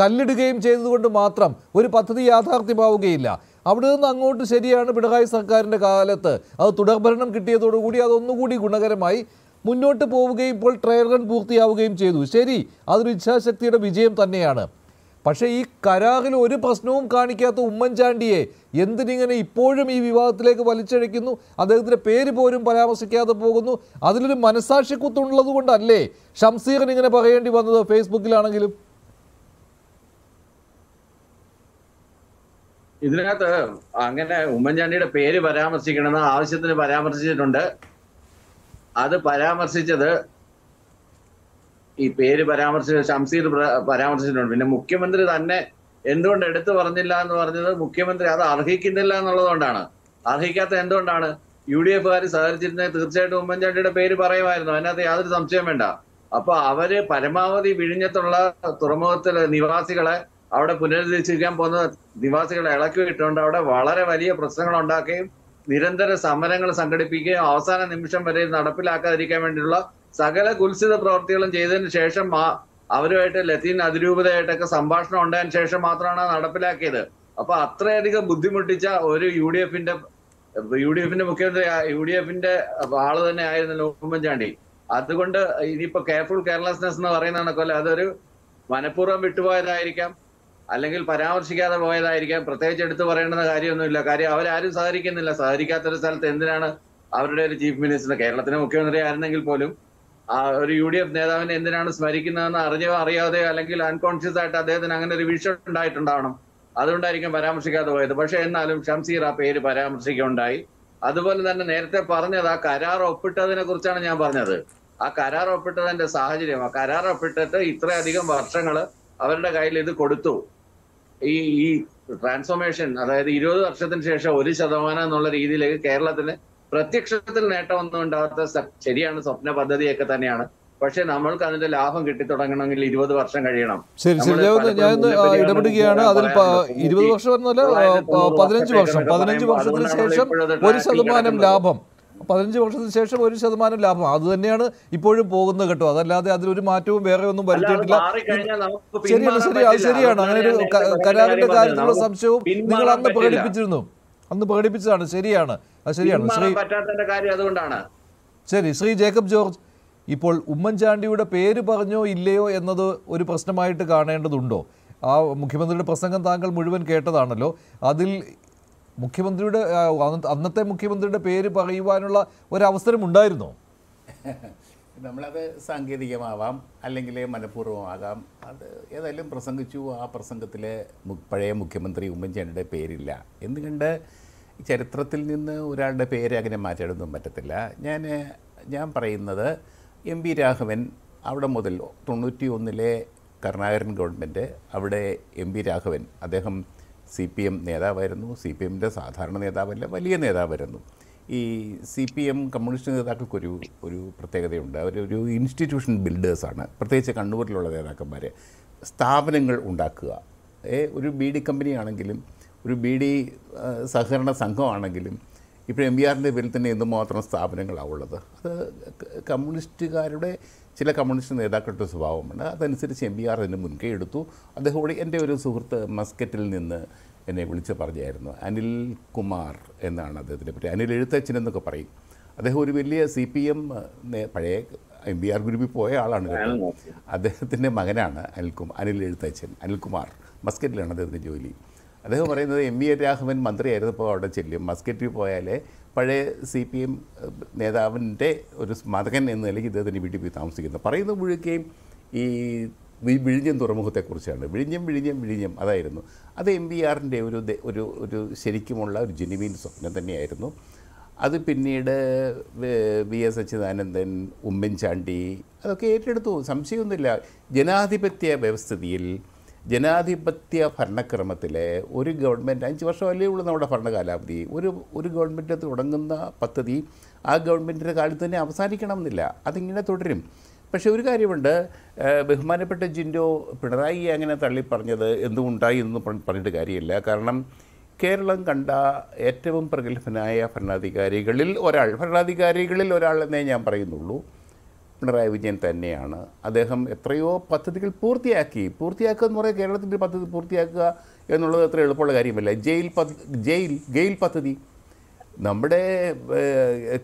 കല്ലിടുകയും ചെയ്തതുകൊണ്ട് മാത്രം ഒരു പദ്ധതി യാഥാർത്ഥ്യമാവുകയില്ല അവിടെ നിന്ന് അങ്ങോട്ട് ശരിയാണ് പിണറായി സർക്കാരിൻ്റെ കാലത്ത് അത് തുടർഭരണം കിട്ടിയതോടുകൂടി അതൊന്നുകൂടി ഗുണകരമായി മുന്നോട്ട് പോവുകയും ഇപ്പോൾ ട്രയൽ റൺ പൂർത്തിയാവുകയും ചെയ്തു ശരി അതൊരു ഇച്ഛാശക്തിയുടെ വിജയം തന്നെയാണ് പക്ഷേ ഈ കരാറിൽ ഒരു പ്രശ്നവും കാണിക്കാത്ത ഉമ്മൻചാണ്ടിയെ എന്തിനിങ്ങനെ ഇപ്പോഴും ഈ വിവാദത്തിലേക്ക് വലിച്ചഴിക്കുന്നു അദ്ദേഹത്തിൻ്റെ പേര് പോലും പരാമർശിക്കാതെ പോകുന്നു അതിലൊരു മനസാക്ഷിക്കുത്തുള്ളത് കൊണ്ടല്ലേ ഷംസീഖൻ ഇങ്ങനെ പറയേണ്ടി വന്നത് ഫേസ്ബുക്കിലാണെങ്കിലും ഇതിനകത്ത് അങ്ങനെ ഉമ്മൻചാണ്ടിയുടെ പേര് പരാമർശിക്കണമെന്ന് ആവശ്യത്തിന് പരാമർശിച്ചിട്ടുണ്ട് അത് പരാമർശിച്ചത് ഈ പേര് പരാമർശിച്ച ഷംസീർ പരാമർശിച്ചിട്ടുണ്ട് പിന്നെ മുഖ്യമന്ത്രി തന്നെ എന്തുകൊണ്ട് എടുത്തു പറഞ്ഞില്ല എന്ന് പറഞ്ഞത് മുഖ്യമന്ത്രി അത് അർഹിക്കുന്നില്ല എന്നുള്ളതുകൊണ്ടാണ് അർഹിക്കാത്ത എന്തുകൊണ്ടാണ് യു ഡി എഫുകാർ സഹകരിച്ചിരുന്നത് തീർച്ചയായിട്ടും ഉമ്മൻചാണ്ടിയുടെ പേര് പറയുമായിരുന്നു അതിനകത്ത് യാതൊരു സംശയം വേണ്ട അപ്പൊ അവര് പരമാവധി വിഴിഞ്ഞത്തുള്ള തുറമുഖത്തിലെ നിവാസികളെ അവിടെ പുനരുദ്ധരിച്ചിരിക്കാൻ പോകുന്ന നിവാസികളെ ഇളക്കി വിട്ടുകൊണ്ട് അവിടെ വളരെ വലിയ പ്രശ്നങ്ങൾ ഉണ്ടാക്കുകയും നിരന്തര സമരങ്ങൾ സംഘടിപ്പിക്കുകയും അവസാന നിമിഷം വരെ നടപ്പിലാക്കാതിരിക്കാൻ വേണ്ടിയുള്ള സകല കുൽസിത പ്രവർത്തികളും ചെയ്തതിന് ശേഷം അവരുമായിട്ട് ലത്തീൻ അതിരൂപതയായിട്ടൊക്കെ സംഭാഷണം ഉണ്ടായതിനു ശേഷം മാത്രമാണ് നടപ്പിലാക്കിയത് അപ്പൊ അത്രയധികം ബുദ്ധിമുട്ടിച്ച ഒരു യു ഡി എഫിന്റെ യു ഡി എഫിന്റെ മുഖ്യമന്ത്രി യു ഡി എഫിന്റെ ആള് തന്നെ ആയിരുന്നല്ലോ ഉമ്മൻചാണ്ടി അതുകൊണ്ട് ഇനിയിപ്പോ കെയർഫുൾ കെയർലെസ്നെസ് എന്ന് പറയുന്നതാണ് കൊല്ലം അതൊരു മനഃപൂർവ്വം വിട്ടുപോയതായിരിക്കാം അല്ലെങ്കിൽ പരാമർശിക്കാതെ പോയതായിരിക്കാം പ്രത്യേകിച്ച് എടുത്തു പറയേണ്ട കാര്യമൊന്നുമില്ല കാര്യം അവരാരും സഹകരിക്കുന്നില്ല സഹകരിക്കാത്തൊരു സ്ഥലത്ത് എന്തിനാണ് അവരുടെ ഒരു ചീഫ് മിനിസ്റ്റർ കേരളത്തിലെ മുഖ്യമന്ത്രി ആയിരുന്നെങ്കിൽ പോലും ആ ഒരു യു ഡി എഫ് നേതാവിനെ എന്തിനാണ് സ്മരിക്കുന്നതെന്ന് അറിഞ്ഞോ അറിയാതെയോ അല്ലെങ്കിൽ അൺകോൺഷ്യസ് ആയിട്ട് അദ്ദേഹത്തിന് അങ്ങനെ ഒരു വിഷം ഉണ്ടായിട്ടുണ്ടാവണം അതുകൊണ്ടായിരിക്കും പരാമർശിക്കാതെ പോയത് പക്ഷെ എന്നാലും ഷംസീർ ആ പേര് പരാമർശിക്കുകയുണ്ടായി അതുപോലെ തന്നെ നേരത്തെ പറഞ്ഞത് ആ കരാർ ഒപ്പിട്ടതിനെ കുറിച്ചാണ് ഞാൻ പറഞ്ഞത് ആ കരാർ ഒപ്പിട്ടതിന്റെ സാഹചര്യം ആ കരാർ ഒപ്പിട്ടിട്ട് ഇത്രയധികം വർഷങ്ങൾ അവരുടെ കയ്യിൽ ഇത് കൊടുത്തു ഈ ഈ ട്രാൻസ്ഫോർമേഷൻ അതായത് ഇരുപത് വർഷത്തിന് ശേഷം ഒരു ശതമാനം എന്നുള്ള രീതിയിലേക്ക് കേരളത്തിന് പ്രത്യക്ഷത്തിൽ നേട്ടമൊന്നും ഉണ്ടാകാത്ത ശരിയാണ് സ്വപ്ന പദ്ധതിയൊക്കെ തന്നെയാണ് പക്ഷെ നമ്മൾക്ക് അതിന്റെ ലാഭം കിട്ടി തുടങ്ങണമെങ്കിൽ ഇരുപത് വർഷം കഴിയണം ശരി ശരി ഞാൻ ഇടപെടുകയാണ് അതിൽ ഇരുപത് വർഷം പതിനഞ്ച് വർഷം പതിനഞ്ച് വർഷത്തിന് ശേഷം ഒരു ശതമാനം ലാഭം പതിനഞ്ച് വർഷത്തിന് ശേഷം ഒരു ശതമാനം ലാഭം അത് തന്നെയാണ് ഇപ്പോഴും പോകുന്നത് കേട്ടോ അതല്ലാതെ അതിലൊരു മാറ്റവും വേറെ ഒന്നും വരുത്തിയിട്ടില്ല ശരിയാണ് ശരി അത് ശരിയാണ് അങ്ങനെ ഒരു കരാറിന്റെ കാര്യത്തിലുള്ള സംശയവും നിങ്ങൾ അന്ന് പ്രകടിപ്പിച്ചിരുന്നു അന്ന് പ്രകടിപ്പിച്ചതാണ് ശരിയാണ് അത് ശരിയാണ് ശ്രീ ശരി ശ്രീ ജേക്കബ് ജോർജ് ഇപ്പോൾ ഉമ്മൻചാണ്ടിയുടെ പേര് പറഞ്ഞോ ഇല്ലയോ എന്നത് ഒരു പ്രശ്നമായിട്ട് കാണേണ്ടതുണ്ടോ ആ മുഖ്യമന്ത്രിയുടെ പ്രസംഗം താങ്കൾ മുഴുവൻ കേട്ടതാണല്ലോ അതിൽ മുഖ്യമന്ത്രിയുടെ അന്നത്തെ മുഖ്യമന്ത്രിയുടെ പേര് പറയുവാനുള്ള ഒരവസരം ഉണ്ടായിരുന്നോ നമ്മളത് സാങ്കേതികമാവാം അല്ലെങ്കിൽ മനഃപൂർവ്വമാകാം അത് ഏതായാലും പ്രസംഗിച്ചു ആ പ്രസംഗത്തിൽ പഴയ മുഖ്യമന്ത്രി ഉമ്മൻചാണ്ടിയുടെ പേരില്ല എന്നുകൊണ്ട് ചരിത്രത്തിൽ നിന്ന് ഒരാളുടെ പേര് അങ്ങനെ മാറ്റാനൊന്നും പറ്റത്തില്ല ഞാൻ ഞാൻ പറയുന്നത് എം വി രാഘവൻ അവിടെ മുതൽ തൊണ്ണൂറ്റി ഒന്നിലെ കരുണാകരൻ ഗവൺമെൻറ് അവിടെ എം വി രാഘവൻ അദ്ദേഹം സി പി എം നേതാവായിരുന്നു സി പി എമ്മിൻ്റെ സാധാരണ നേതാവല്ല വലിയ നേതാവായിരുന്നു ഈ സി പി എം കമ്മ്യൂണിസ്റ്റ് നേതാക്കൾക്കൊരു ഒരു പ്രത്യേകതയുണ്ട് അവരൊരു ഇൻസ്റ്റിറ്റ്യൂഷൻ ബിൽഡേഴ്സാണ് പ്രത്യേകിച്ച് കണ്ണൂരിലുള്ള നേതാക്കന്മാർ സ്ഥാപനങ്ങൾ ഉണ്ടാക്കുക ഒരു ബി ഡി കമ്പനിയാണെങ്കിലും ഒരു ബി ഡി സഹകരണ സംഘമാണെങ്കിലും ഇപ്പോൾ എം ബി ആറിൻ്റെ പേരിൽ തന്നെ എന്തുമാത്രം സ്ഥാപനങ്ങളാണ് ഉള്ളത് അത് കമ്മ്യൂണിസ്റ്റുകാരുടെ ചില കമ്മ്യൂണിസ്റ്റ് നേതാക്കളുടെ സ്വഭാവമുണ്ട് അതനുസരിച്ച് എം ബി ആർ അതിന് മുൻകൈ എടുത്തു അദ്ദേഹത്തോട് എൻ്റെ ഒരു സുഹൃത്ത് മസ്കറ്റിൽ നിന്ന് എന്നെ വിളിച്ച് പറഞ്ഞായിരുന്നു അനിൽ കുമാർ എന്നാണ് അദ്ദേഹത്തിനെ പേര് അനിൽ എഴുത്തച്ഛൻ എന്നൊക്കെ പറയും അദ്ദേഹം ഒരു വലിയ സി പി എം പഴയ എം ബി ആർ ഗ്രൂപ്പിൽ പോയ ആളാണ് അദ്ദേഹത്തിൻ്റെ മകനാണ് കുമാർ അനിൽ എഴുത്തച്ഛൻ കുമാർ മസ്കറ്റിലാണ് അദ്ദേഹത്തിൻ്റെ ജോലി അദ്ദേഹം പറയുന്നത് എം വി എ രാഘവൻ മന്ത്രിയായിരുന്നപ്പോൾ അവിടെ ചെല്ലും മസ്കറ്റിൽ പോയാലേ പഴയ സി പി എം നേതാവിൻ്റെ ഒരു മതകൻ എന്ന നിലയ്ക്ക് ഇദ്ദേഹത്തിൻ്റെ വീട്ടിൽ പോയി താമസിക്കുന്നത് പറയുന്നത് മുഴുക്കുകയും ഈ വിഴിഞ്ഞം തുറമുഖത്തെക്കുറിച്ചാണ് വിഴിഞ്ഞം വിഴിഞ്ഞം വിഴിഞ്ഞം അതായിരുന്നു അത് എം വി ആറിൻ്റെ ഒരു ഒരു ഒരു ശരിക്കുമുള്ള ഒരു ജെനുവീൻ സ്വപ്നം തന്നെയായിരുന്നു അത് പിന്നീട് വി എസ് അച്യുതാനന്ദൻ ഉമ്മൻചാണ്ടി അതൊക്കെ ഏറ്റെടുത്തു സംശയമൊന്നുമില്ല ജനാധിപത്യ വ്യവസ്ഥിതിയിൽ ജനാധിപത്യ ഭരണക്രമത്തിലെ ഒരു ഗവൺമെൻറ് അഞ്ച് അല്ലേ ഉള്ളൂ നമ്മുടെ ഭരണകാലാവധി ഒരു ഒരു ഗവൺമെൻറ് തുടങ്ങുന്ന പദ്ധതി ആ ഗവൺമെൻറ്റിൻ്റെ കാലത്ത് തന്നെ അവസാനിക്കണം എന്നില്ല അതിങ്ങനെ തുടരും പക്ഷേ ഒരു കാര്യമുണ്ട് ബഹുമാനപ്പെട്ട ജിൻഡോ പിണറായി അങ്ങനെ തള്ളിപ്പറഞ്ഞത് എന്തുകൊണ്ടായി എന്ന് പറഞ്ഞിട്ട് കാര്യമില്ല കാരണം കേരളം കണ്ട ഏറ്റവും പ്രഗത്ഭനായ ഭരണാധികാരികളിൽ ഒരാൾ ഭരണാധികാരികളിൽ ഒരാൾ എന്നേ ഞാൻ പറയുന്നുള്ളൂ പിണറായി വിജയൻ തന്നെയാണ് അദ്ദേഹം എത്രയോ പദ്ധതികൾ പൂർത്തിയാക്കി പൂർത്തിയാക്കുക എന്ന് പറയുന്നത് കേരളത്തിൻ്റെ പദ്ധതി പൂർത്തിയാക്കുക എന്നുള്ളത് അത്ര എളുപ്പമുള്ള കാര്യമല്ല ജയിൽ ജയിൽ ഗെയിൽ പദ്ധതി നമ്മുടെ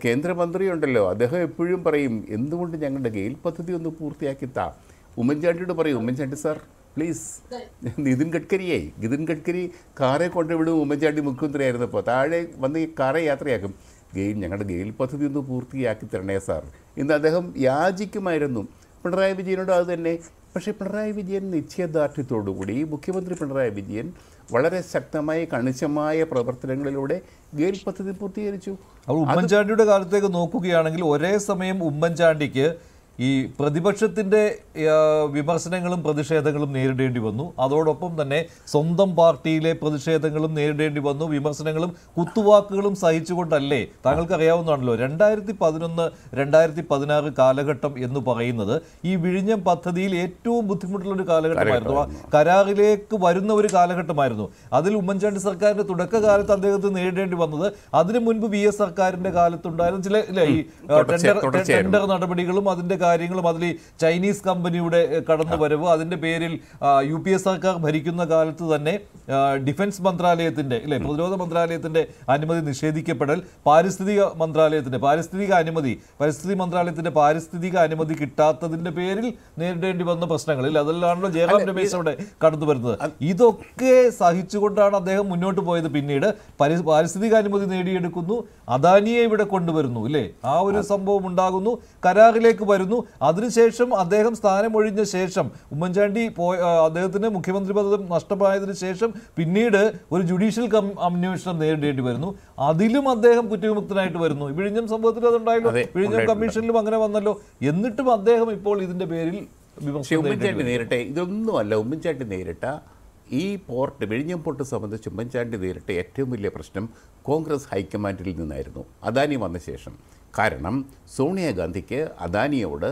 കേന്ദ്രമന്ത്രി ഉണ്ടല്ലോ അദ്ദേഹം എപ്പോഴും പറയും എന്തുകൊണ്ട് ഞങ്ങളുടെ ഗെയിൽ പദ്ധതി ഒന്ന് പൂർത്തിയാക്കി താ ഉമ്മൻചാണ്ടിയോട് പറയും ഉമ്മൻചാണ്ടി സാർ പ്ലീസ് നിതിൻ ഗഡ്കരിയായി നിതിൻ ഗഡ്കരി കാറെ കൊണ്ടുവിടും ഉമ്മൻചാണ്ടി ആയിരുന്നപ്പോൾ താഴെ വന്ന് കാറെ യാത്രയാക്കും ഗെയിൽ ഞങ്ങളുടെ ഗെയിൽ പദ്ധതി ഒന്ന് പൂർത്തിയാക്കി തരണേ സാർ ഇന്ന് അദ്ദേഹം യാചിക്കുമായിരുന്നു പിണറായി വിജയനോട് അത് തന്നെ പക്ഷേ പിണറായി വിജയൻ നിശ്ചയദാർഢ്യത്തോടുകൂടി മുഖ്യമന്ത്രി പിണറായി വിജയൻ വളരെ ശക്തമായ കണിശമായ പ്രവർത്തനങ്ങളിലൂടെ ഗെയിൽ പദ്ധതി പൂർത്തീകരിച്ചു അപ്പോൾ ഉമ്മൻചാണ്ടിയുടെ കാലത്തേക്ക് നോക്കുകയാണെങ്കിൽ ഒരേ സമയം ഉമ്മൻചാണ്ടിക്ക് ഈ പ്രതിപക്ഷത്തിൻ്റെ വിമർശനങ്ങളും പ്രതിഷേധങ്ങളും നേരിടേണ്ടി വന്നു അതോടൊപ്പം തന്നെ സ്വന്തം പാർട്ടിയിലെ പ്രതിഷേധങ്ങളും നേരിടേണ്ടി വന്നു വിമർശനങ്ങളും കുത്തുവാക്കുകളും സഹിച്ചുകൊണ്ടല്ലേ അറിയാവുന്നതാണല്ലോ രണ്ടായിരത്തി പതിനൊന്ന് രണ്ടായിരത്തി പതിനാറ് കാലഘട്ടം എന്ന് പറയുന്നത് ഈ വിഴിഞ്ഞം പദ്ധതിയിൽ ഏറ്റവും ബുദ്ധിമുട്ടുള്ള ഒരു കാലഘട്ടമായിരുന്നു കരാറിലേക്ക് വരുന്ന ഒരു കാലഘട്ടമായിരുന്നു അതിൽ ഉമ്മൻചാണ്ടി സർക്കാരിൻ്റെ തുടക്കകാലത്ത് അദ്ദേഹത്തെ നേരിടേണ്ടി വന്നത് അതിനു മുൻപ് വി എസ് സർക്കാരിൻ്റെ കാലത്തുണ്ടായിരുന്ന ചില ഈ ടെൻഡർ ടെൻഡർ നടപടികളും അതിൻ്റെ കാര്യങ്ങളും അതിൽ ചൈനീസ് കമ്പനിയുടെ വരവ് അതിൻ്റെ പേരിൽ യു പി എസ് സർക്കാർ ഭരിക്കുന്ന കാലത്ത് തന്നെ ഡിഫൻസ് മന്ത്രാലയത്തിൻ്റെ അല്ലെ പ്രതിരോധ മന്ത്രാലയത്തിൻ്റെ അനുമതി നിഷേധിക്കപ്പെടൽ പാരിസ്ഥിതിക മന്ത്രാലയത്തിൻ്റെ പാരിസ്ഥിതിക അനുമതി പരിസ്ഥിതി മന്ത്രാലയത്തിൻ്റെ പാരിസ്ഥിതിക അനുമതി കിട്ടാത്തതിൻ്റെ പേരിൽ നേരിടേണ്ടി വന്ന പ്രശ്നങ്ങളിൽ അതിലാണല്ലോ ജയറാം രമേശ് അവിടെ കടന്നു വരുന്നത് ഇതൊക്കെ സഹിച്ചുകൊണ്ടാണ് അദ്ദേഹം മുന്നോട്ട് പോയത് പിന്നീട് പാരിസ്ഥിതിക അനുമതി നേടിയെടുക്കുന്നു അദാനിയെ ഇവിടെ കൊണ്ടുവരുന്നു അല്ലേ ആ ഒരു സംഭവം ഉണ്ടാകുന്നു കരാറിലേക്ക് വരുന്നു ഉണ്ടായിരുന്നു അതിനുശേഷം അദ്ദേഹം സ്ഥാനമൊഴിഞ്ഞ ശേഷം ഉമ്മൻചാണ്ടി പോയ അദ്ദേഹത്തിന് മുഖ്യമന്ത്രി പദം നഷ്ടമായതിനു ശേഷം പിന്നീട് ഒരു ജുഡീഷ്യൽ കം അന്വേഷണം നേരിടേണ്ടി വരുന്നു അതിലും അദ്ദേഹം കുറ്റവിമുക്തനായിട്ട് വരുന്നു വിഴിഞ്ഞം സംഭവത്തിൽ അതുണ്ടായല്ലോ വിഴിഞ്ഞം കമ്മീഷനിലും അങ്ങനെ വന്നല്ലോ എന്നിട്ടും അദ്ദേഹം ഇപ്പോൾ ഇതിന്റെ പേരിൽ ഉമ്മൻചാണ്ടി നേരിട്ടെ ഇതൊന്നുമല്ല ഉമ്മൻചാണ്ടി നേരിട്ട ഈ പോർട്ട് വിഴിഞ്ഞം പോർട്ട് സംബന്ധിച്ച് ഉമ്മൻചാണ്ടി നേരിട്ട ഏറ്റവും വലിയ പ്രശ്നം കോൺഗ്രസ് ഹൈക്കമാൻഡിൽ നിന്നായിരുന്നു അദാനി വന്ന ശേഷം കാരണം സോണിയാഗാന്ധിക്ക് അദാനിയോട്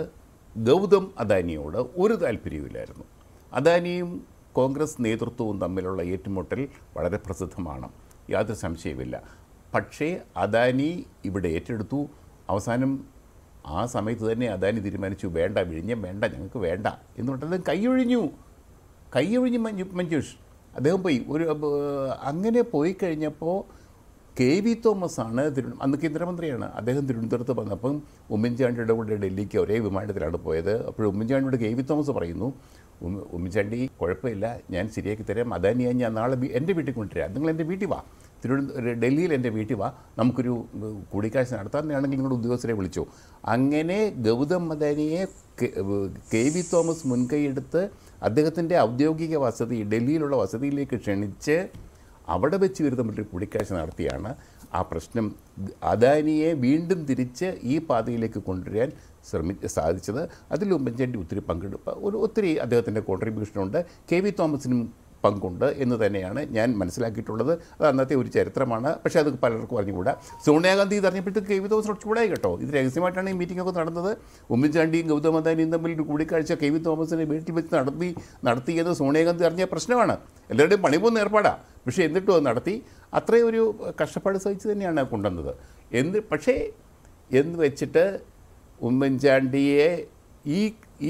ഗൗതം അദാനിയോട് ഒരു താല്പര്യവുമില്ലായിരുന്നു അദാനിയും കോൺഗ്രസ് നേതൃത്വവും തമ്മിലുള്ള ഏറ്റുമുട്ടൽ വളരെ പ്രസിദ്ധമാണ് യാതൊരു സംശയവുമില്ല പക്ഷേ അദാനി ഇവിടെ ഏറ്റെടുത്തു അവസാനം ആ സമയത്ത് തന്നെ അദാനി തീരുമാനിച്ചു വേണ്ട വിഴിഞ്ഞ വേണ്ട ഞങ്ങൾക്ക് വേണ്ട എന്ന് കൈയൊഴിഞ്ഞു കൈയൊഴിഞ്ഞു മഞ്ജു മഞ്ജുഷ് അദ്ദേഹം പോയി ഒരു അങ്ങനെ പോയി കഴിഞ്ഞപ്പോൾ കെ വി തോമസ് ആണ് തിരു അന്ന് കേന്ദ്രമന്ത്രിയാണ് അദ്ദേഹം തിരുവനന്തപുരത്ത് വന്നപ്പം ഉമ്മൻചാണ്ടിയുടെ കൂടെ ഡൽഹിക്ക് ഒരേ വിമാനത്തിലാണ് പോയത് അപ്പോഴും ഉമ്മൻചാണ്ടിയുടെ കെ വി തോമസ് പറയുന്നു ഉമ്മൻചാണ്ടി കുഴപ്പമില്ല ഞാൻ ശരിയാക്കി തരാം അതാണ് ഞാൻ നാളെ എൻ്റെ വീട്ടിൽ കൊണ്ടുവരാം നിങ്ങൾ എൻ്റെ വീട്ടിൽ വാ തിരുവനന്തപുരം ഡൽഹിയിൽ എൻ്റെ വീട്ടിൽ വാ നമുക്കൊരു കൂടിക്കാഴ്ച നടത്താനാണെങ്കിൽ നിങ്ങളുടെ ഉദ്യോഗസ്ഥരെ വിളിച്ചു അങ്ങനെ ഗൗതം മദാനിയെ കെ വി തോമസ് മുൻകൈയെടുത്ത് അദ്ദേഹത്തിൻ്റെ ഔദ്യോഗിക വസതി ഡൽഹിയിലുള്ള വസതിയിലേക്ക് ക്ഷണിച്ച് അവിടെ വെച്ച് വരുന്ന മറ്റൊരു കൂടിക്കാഴ്ച നടത്തിയാണ് ആ പ്രശ്നം അദാനിയെ വീണ്ടും തിരിച്ച് ഈ പാതയിലേക്ക് കൊണ്ടുവരാൻ ശ്രമി സാധിച്ചത് അതിൽ ഉമ്മൻചാണ്ടി ഒത്തിരി പങ്കെടുപ്പ് ഒരു ഒത്തിരി അദ്ദേഹത്തിൻ്റെ കോൺട്രിബ്യൂഷനുണ്ട് കെ വി തോമസിനും പങ്കുണ്ട് എന്ന് തന്നെയാണ് ഞാൻ മനസ്സിലാക്കിയിട്ടുള്ളത് അത് അന്നത്തെ ഒരു ചരിത്രമാണ് പക്ഷേ അത് പലർക്കും അറിഞ്ഞുകൂടാ സോണിയാഗാന്ധി ഇത് അറിഞ്ഞപ്പോൾ കെ വി തോമസ് ഒച്ചുകൂടായി കേട്ടോ ഇത് രഹസ്യമായിട്ടാണ് ഈ മീറ്റിംഗ് ഒക്കെ നടന്നത് ഉമ്മൻചാണ്ടിയും ഗൗതമ അദാനിയും തമ്മിൽ ഒരു കൂടിക്കാഴ്ച കെ വി തോമസിനെ വീട്ടിൽ വെച്ച് നടത്തി നടത്തിയത് സോണിയാഗാന്ധി അറിഞ്ഞ പ്രശ്നമാണ് എല്ലാവരുടെയും പണിപോകുന്ന ഏർപ്പാടാണ് പക്ഷേ എന്നിട്ടും അത് നടത്തി അത്രയും ഒരു കഷ്ടപ്പാട് സഹിച്ച് തന്നെയാണ് കൊണ്ടുവന്നത് എന്ത് പക്ഷേ എന്ന് വെച്ചിട്ട് ഉമ്മൻചാണ്ടിയെ ഈ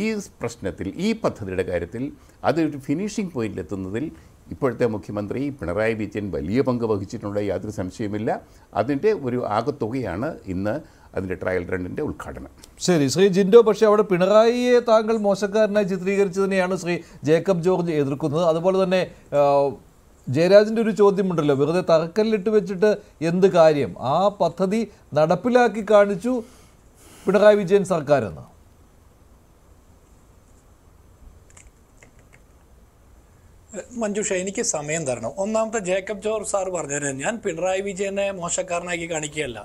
ഈ പ്രശ്നത്തിൽ ഈ പദ്ധതിയുടെ കാര്യത്തിൽ അത് ഒരു ഫിനിഷിംഗ് എത്തുന്നതിൽ ഇപ്പോഴത്തെ മുഖ്യമന്ത്രി പിണറായി വിജയൻ വലിയ പങ്ക് വഹിച്ചിട്ടുള്ള യാതൊരു സംശയമില്ല അതിൻ്റെ ഒരു ആകത്തുകയാണ് ഇന്ന് അതിൻ്റെ ട്രയൽ റണ്ണിൻ്റെ ഉദ്ഘാടനം ശരി ശ്രീ ജിൻഡോ പക്ഷേ അവിടെ പിണറായിയെ താങ്കൾ മോശക്കാരനായി ചിത്രീകരിച്ചതിനെയാണ് ശ്രീ ജേക്കബ് ജോർജ് എതിർക്കുന്നത് അതുപോലെ തന്നെ ജയരാജൻ്റെ ഒരു ചോദ്യമുണ്ടല്ലോ വെറുതെ തറക്കല്ലിട്ട് വെച്ചിട്ട് എന്ത് കാര്യം ആ പദ്ധതി നടപ്പിലാക്കി കാണിച്ചു പിണറായി വിജയൻ സർക്കാരെന്ന് മഞ്ജുഷ എനിക്ക് സമയം തരണം ഒന്നാമത്തെ ജേക്കബ് ജോർജ് സാർ പറഞ്ഞത് ഞാൻ പിണറായി വിജയനെ മോശക്കാരനാക്കി കാണിക്കുകയല്ല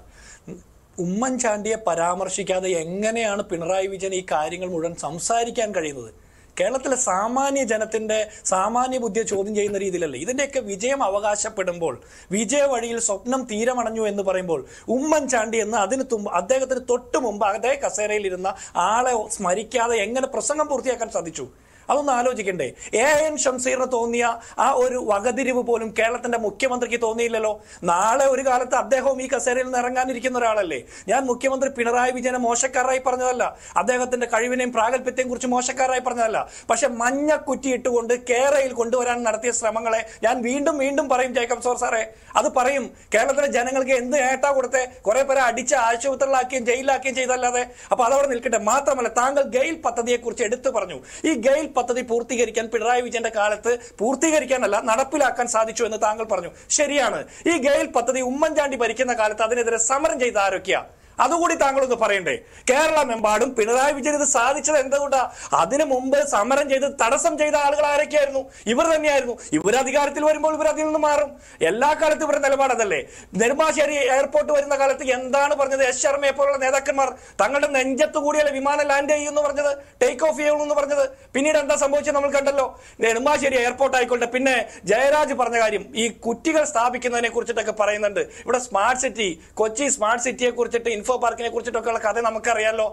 ഉമ്മൻചാണ്ടിയെ പരാമർശിക്കാതെ എങ്ങനെയാണ് പിണറായി വിജയൻ ഈ കാര്യങ്ങൾ മുഴുവൻ സംസാരിക്കാൻ കഴിയുന്നത് കേരളത്തിലെ സാമാന്യ ജനത്തിന്റെ സാമാന്യ ബുദ്ധിയെ ചോദ്യം ചെയ്യുന്ന രീതിയിലല്ല ഇതിന്റെയൊക്കെ വിജയം അവകാശപ്പെടുമ്പോൾ വിജയ വഴിയിൽ സ്വപ്നം തീരമണഞ്ഞു എന്ന് പറയുമ്പോൾ ഉമ്മൻചാണ്ടി എന്ന് അതിന് തുമ്പ് അദ്ദേഹത്തിന് തൊട്ട് മുമ്പ് അതേ കസേരയിൽ ഇരുന്ന ആളെ സ്മരിക്കാതെ എങ്ങനെ പ്രസംഗം പൂർത്തിയാക്കാൻ സാധിച്ചു അതൊന്ന് ആലോചിക്കണ്ടേ എ എൻ ഷംസീറിന് തോന്നിയ ആ ഒരു വകതിരിവ് പോലും കേരളത്തിന്റെ മുഖ്യമന്ത്രിക്ക് തോന്നിയില്ലല്ലോ നാളെ ഒരു കാലത്ത് അദ്ദേഹവും ഈ കസേരയിൽ നിന്ന് ഇറങ്ങാനിരിക്കുന്ന ഒരാളല്ലേ ഞാൻ മുഖ്യമന്ത്രി പിണറായി വിജയനെ മോശക്കാരായി പറഞ്ഞതല്ല അദ്ദേഹത്തിന്റെ കഴിവിനെയും പ്രാഗൽഭ്യത്തെയും കുറിച്ച് മോശക്കാരായി പറഞ്ഞതല്ല പക്ഷെ മഞ്ഞ കുറ്റിയിട്ടുകൊണ്ട് ഇട്ടുകൊണ്ട് കേരളയിൽ കൊണ്ടുവരാൻ നടത്തിയ ശ്രമങ്ങളെ ഞാൻ വീണ്ടും വീണ്ടും പറയും ജേക്കബ് സോർ സാറേ അത് പറയും കേരളത്തിലെ ജനങ്ങൾക്ക് എന്ത് നേട്ടാ കൊടുത്തെ കുറെ പേരെ അടിച്ച് ആശുപത്രികളാക്കുകയും ജയിലാക്കുകയും ചെയ്തല്ലാതെ അപ്പൊ അതവിടെ നിൽക്കട്ടെ മാത്രമല്ല താങ്കൾ ഗെയിൽ പദ്ധതിയെ കുറിച്ച് എടുത്തു പറഞ്ഞു ഈ ഗെയിൽ പദ്ധതി പൂർത്തീകരിക്കാൻ പിണറായി വിജയന്റെ കാലത്ത് പൂർത്തീകരിക്കാനല്ല നടപ്പിലാക്കാൻ സാധിച്ചു എന്ന് താങ്കൾ പറഞ്ഞു ശരിയാണ് ഈ ഗെയിൽ പദ്ധതി ഉമ്മൻചാണ്ടി ഭരിക്കുന്ന കാലത്ത് അതിനെതിരെ സമരം ചെയ്ത ആരൊക്കെയാണ് അതുകൂടി താങ്കളൊന്ന് പറയണ്ടേ കേരളമെമ്പാടും പിണറായി വിജയൻ ഇത് സാധിച്ചത് എന്തുകൊണ്ടാ അതിനു മുമ്പ് സമരം ചെയ്ത് തടസ്സം ചെയ്ത ആളുകൾ ആരൊക്കെയായിരുന്നു ഇവർ തന്നെയായിരുന്നു ഇവർ അധികാരത്തിൽ വരുമ്പോൾ ഇവർ അതിൽ നിന്ന് മാറും എല്ലാ കാലത്തും ഇവരുടെ നിലപാടതല്ലേ നെടുമ്പാശ്ശേരി എയർപോർട്ട് വരുന്ന കാലത്ത് എന്താണ് പറഞ്ഞത് എസ് ശർമ്മയെ പോലുള്ള നേതാക്കന്മാർ തങ്ങളുടെ നെഞ്ചത്ത് കൂടിയല്ലേ വിമാനം ലാൻഡ് ചെയ്യുമെന്ന് പറഞ്ഞത് ടേക്ക് ഓഫ് ചെയ്യുള്ളൂ എന്ന് പറഞ്ഞത് പിന്നീട് എന്താ സംഭവിച്ചത് നമ്മൾ കണ്ടല്ലോ നെടുമ്പാശ്ശേരി എയർപോർട്ട് ആയിക്കോട്ടെ പിന്നെ ജയരാജ് പറഞ്ഞ കാര്യം ഈ കുറ്റികൾ സ്ഥാപിക്കുന്നതിനെ കുറിച്ചിട്ടൊക്കെ പറയുന്നുണ്ട് ഇവിടെ സ്മാർട്ട് സിറ്റി കൊച്ചി സ്മാർട്ട് സിറ്റിയെ കുറിച്ചിട്ട് ഇൻഫോ പാർക്കിനെ കുറിച്ചിട്ടൊക്കെയുള്ള കഥ നമുക്കറിയാമല്ലോ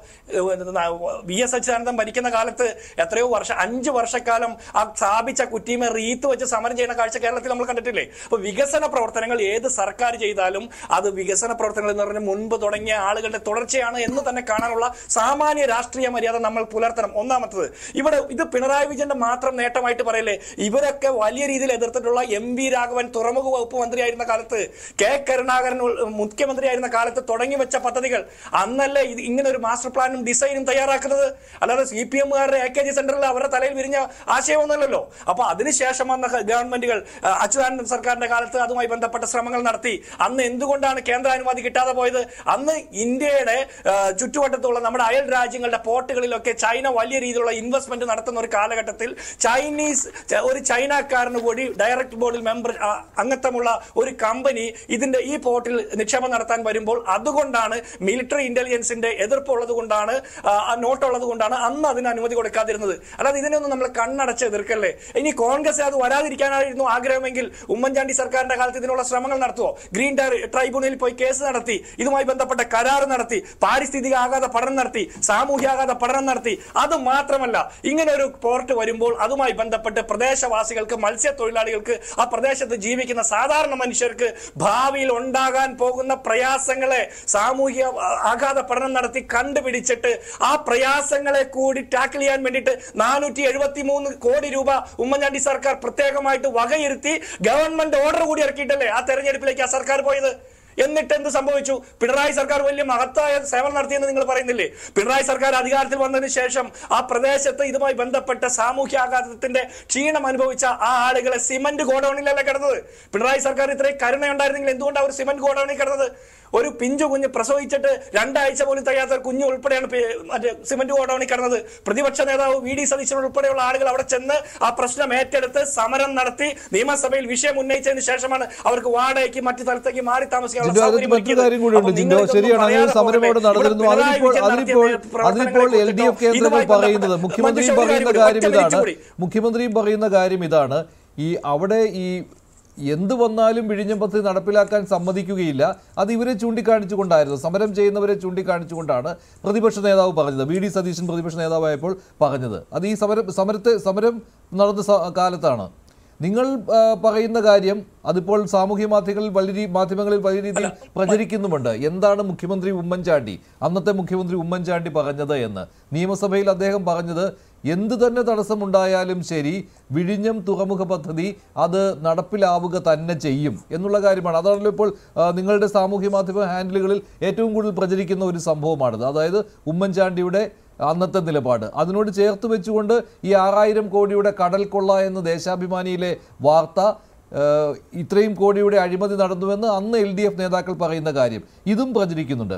വി എസ് അച്യുതാനന്ദം ഭരിക്കുന്ന കാലത്ത് എത്രയോ വർഷം അഞ്ച് വർഷക്കാലം ആ സ്ഥാപിച്ച കുറ്റിമെ റീത്ത് വെച്ച് സമരം ചെയ്യുന്ന കാഴ്ച കേരളത്തിൽ നമ്മൾ കണ്ടിട്ടില്ലേ അപ്പൊ വികസന പ്രവർത്തനങ്ങൾ ഏത് സർക്കാർ ചെയ്താലും അത് വികസന പ്രവർത്തനങ്ങൾ എന്ന് പറഞ്ഞാൽ മുൻപ് തുടങ്ങിയ ആളുകളുടെ തുടർച്ചയാണ് എന്ന് തന്നെ കാണാനുള്ള സാമാന്യ രാഷ്ട്രീയ മര്യാദ നമ്മൾ പുലർത്തണം ഒന്നാമത്തത് ഇവിടെ ഇത് പിണറായി വിജയന്റെ മാത്രം നേട്ടമായിട്ട് പറയല്ലേ ഇവരൊക്കെ വലിയ രീതിയിൽ എതിർത്തിട്ടുള്ള എം വി രാഘവൻ തുറമുഖ വകുപ്പ് മന്ത്രിയായിരുന്ന കാലത്ത് കെ കരുണാകരൻ മുഖ്യമന്ത്രിയായിരുന്ന കാലത്ത് തുടങ്ങി വെച്ച പദ്ധതി പദ്ധതികൾ അന്നല്ലേ ഇത് ഇങ്ങനെ ഒരു മാസ്റ്റർ പ്ലാനും ഡിസൈനും തയ്യാറാക്കുന്നത് അല്ലാതെ സി പി എമ്മുകാരുടെ എ കെ ജി സെന്ററിൽ അവരുടെ തലയിൽ വിരിഞ്ഞ ആശയമൊന്നുമല്ലോ അപ്പൊ അതിനുശേഷം വന്ന ഗവൺമെന്റുകൾ അച്യുതാനന്ദ സർക്കാരിന്റെ കാലത്ത് അതുമായി ബന്ധപ്പെട്ട ശ്രമങ്ങൾ നടത്തി അന്ന് എന്തുകൊണ്ടാണ് കേന്ദ്ര അനുമതി കിട്ടാതെ പോയത് അന്ന് ഇന്ത്യയുടെ ചുറ്റുവട്ടത്തുള്ള നമ്മുടെ അയൽ രാജ്യങ്ങളുടെ പോർട്ടുകളിലൊക്കെ ചൈന വലിയ രീതിയിലുള്ള ഇൻവെസ്റ്റ്മെന്റ് നടത്തുന്ന ഒരു കാലഘട്ടത്തിൽ ചൈനീസ് ഒരു ചൈനക്കാരന് കൂടി ഡയറക്ട് ബോർഡിൽ മെമ്പർ അംഗത്വമുള്ള ഒരു കമ്പനി ഇതിന്റെ ഈ പോർട്ടിൽ നിക്ഷേപം നടത്താൻ വരുമ്പോൾ അതുകൊണ്ടാണ് മിലിറ്ററി ഇന്റലിജൻസിന്റെ ഉള്ളത് കൊണ്ടാണ് നോട്ട് ഉള്ളത് കൊണ്ടാണ് അന്ന് അതിന് അനുമതി കൊടുക്കാതിരുന്നത് അല്ലാതെ ഇതിനൊന്നും നമ്മൾ കണ്ണടച്ച് എതിർക്കല്ലേ ഇനി കോൺഗ്രസ് അത് വരാതിരിക്കാനായിരുന്നു ആഗ്രഹമെങ്കിൽ ഉമ്മൻചാണ്ടി സർക്കാരിന്റെ കാലത്ത് ഇതിനുള്ള ശ്രമങ്ങൾ നടത്തുവോ ഗ്രീൻ ട്രൈബ്യൂണലിൽ പോയി കേസ് നടത്തി ഇതുമായി ബന്ധപ്പെട്ട കരാർ നടത്തി പാരിസ്ഥിതിക ആഘാത പഠനം നടത്തി സാമൂഹ്യാഘാത പഠനം നടത്തി അത് മാത്രമല്ല ഇങ്ങനെ ഒരു പോർട്ട് വരുമ്പോൾ അതുമായി ബന്ധപ്പെട്ട് പ്രദേശവാസികൾക്ക് മത്സ്യത്തൊഴിലാളികൾക്ക് ആ പ്രദേശത്ത് ജീവിക്കുന്ന സാധാരണ മനുഷ്യർക്ക് ഭാവിയിൽ ഉണ്ടാകാൻ പോകുന്ന പ്രയാസങ്ങളെ സാമൂഹ്യ വലിയ ആഘാത പഠനം നടത്തി കണ്ടുപിടിച്ചിട്ട് ആ പ്രയാസങ്ങളെ കൂടി ടാക്കിൾ ചെയ്യാൻ വേണ്ടിയിട്ട് നാനൂറ്റി എഴുപത്തി മൂന്ന് കോടി രൂപ ഉമ്മൻചാണ്ടി സർക്കാർ പ്രത്യേകമായിട്ട് വകയിരുത്തി ഗവൺമെന്റ് ഓർഡർ കൂടി ഇറക്കിയിട്ടല്ലേ ആ തെരഞ്ഞെടുപ്പിലേക്ക് ആ സർക്കാർ പോയത് എന്നിട്ട് എന്ത് സംഭവിച്ചു പിണറായി സർക്കാർ വലിയ മഹത്തായ സേവനം നടത്തിയെന്ന് നിങ്ങൾ പറയുന്നില്ലേ പിണറായി സർക്കാർ അധികാരത്തിൽ വന്നതിന് ശേഷം ആ പ്രദേശത്ത് ഇതുമായി ബന്ധപ്പെട്ട സാമൂഹ്യാഘാതത്തിന്റെ ആഘാതത്തിന്റെ ക്ഷീണം അനുഭവിച്ച ആ ആളുകളെ സിമന്റ് ഗോഡൌണിലല്ല കിടന്നത് പിണറായി സർക്കാർ ഇത്രയും കരുണയുണ്ടായിരുന്നെങ്കിൽ എന്തുകൊണ്ട് അവർ സിമന്റ് ഗോഡൌണിൽ കിടന്നത് ഒരു പിഞ്ചു കുഞ്ഞ് പ്രസവിച്ചിട്ട് രണ്ടാഴ്ച പോലും തികയാത്ത കുഞ്ഞു ഉൾപ്പെടെയാണ് മറ്റേ സിമന്റ് ഗോഡൌണിൽ കിടന്നത് പ്രതിപക്ഷ നേതാവ് വി ഡി സതീശൻ ഉൾപ്പെടെയുള്ള ആളുകൾ അവിടെ ചെന്ന് ആ പ്രശ്നം ഏറ്റെടുത്ത് സമരം നടത്തി നിയമസഭയിൽ വിഷയം ഉന്നയിച്ചതിന് ശേഷമാണ് അവർക്ക് വാടകയ്ക്ക് മറ്റു സ്ഥലത്തേക്ക് മാറി താമസിക്കാനുള്ള പറയുന്ന കാര്യം ഇതാണ് മുഖ്യമന്ത്രിയും പറയുന്ന കാര്യം ഇതാണ് ഈ അവിടെ ഈ എന്ത് വന്നാലും വിഴിഞ്ഞം പദ്ധതി നടപ്പിലാക്കാൻ സമ്മതിക്കുകയില്ല അത് ഇവരെ ചൂണ്ടിക്കാണിച്ചുകൊണ്ടായിരുന്നു സമരം ചെയ്യുന്നവരെ ചൂണ്ടിക്കാണിച്ചുകൊണ്ടാണ് പ്രതിപക്ഷ നേതാവ് പറഞ്ഞത് വി ഡി സതീശൻ പ്രതിപക്ഷ നേതാവായപ്പോൾ പറഞ്ഞത് അത് ഈ സമരം സമരത്തെ സമരം നടന്ന കാലത്താണ് നിങ്ങൾ പറയുന്ന കാര്യം അതിപ്പോൾ സാമൂഹ്യ മാധ്യമങ്ങളിൽ വലിയ മാധ്യമങ്ങളിൽ വലിയ രീതിയിൽ പ്രചരിക്കുന്നുമുണ്ട് എന്താണ് മുഖ്യമന്ത്രി ഉമ്മൻചാണ്ടി അന്നത്തെ മുഖ്യമന്ത്രി ഉമ്മൻചാണ്ടി പറഞ്ഞത് എന്ന് നിയമസഭയിൽ അദ്ദേഹം പറഞ്ഞത് എന്തു തന്നെ തടസ്സമുണ്ടായാലും ശരി വിഴിഞ്ഞം തുറമുഖ പദ്ധതി അത് നടപ്പിലാവുക തന്നെ ചെയ്യും എന്നുള്ള കാര്യമാണ് അതാണല്ലോ ഇപ്പോൾ നിങ്ങളുടെ സാമൂഹ്യ മാധ്യമ ഹാൻഡിലുകളിൽ ഏറ്റവും കൂടുതൽ പ്രചരിക്കുന്ന ഒരു സംഭവമാണിത് അതായത് ഉമ്മൻചാണ്ടിയുടെ അന്നത്തെ നിലപാട് അതിനോട് ചേർത്ത് വെച്ചുകൊണ്ട് ഈ ആറായിരം കോടിയുടെ കടൽ കൊള്ള എന്ന് ദേശാഭിമാനിയിലെ വാർത്ത ഇത്രയും കോടിയുടെ അഴിമതി നടന്നുവെന്ന് അന്ന് എൽ ഡി എഫ് നേതാക്കൾ പറയുന്ന കാര്യം ഇതും പ്രചരിക്കുന്നുണ്ട്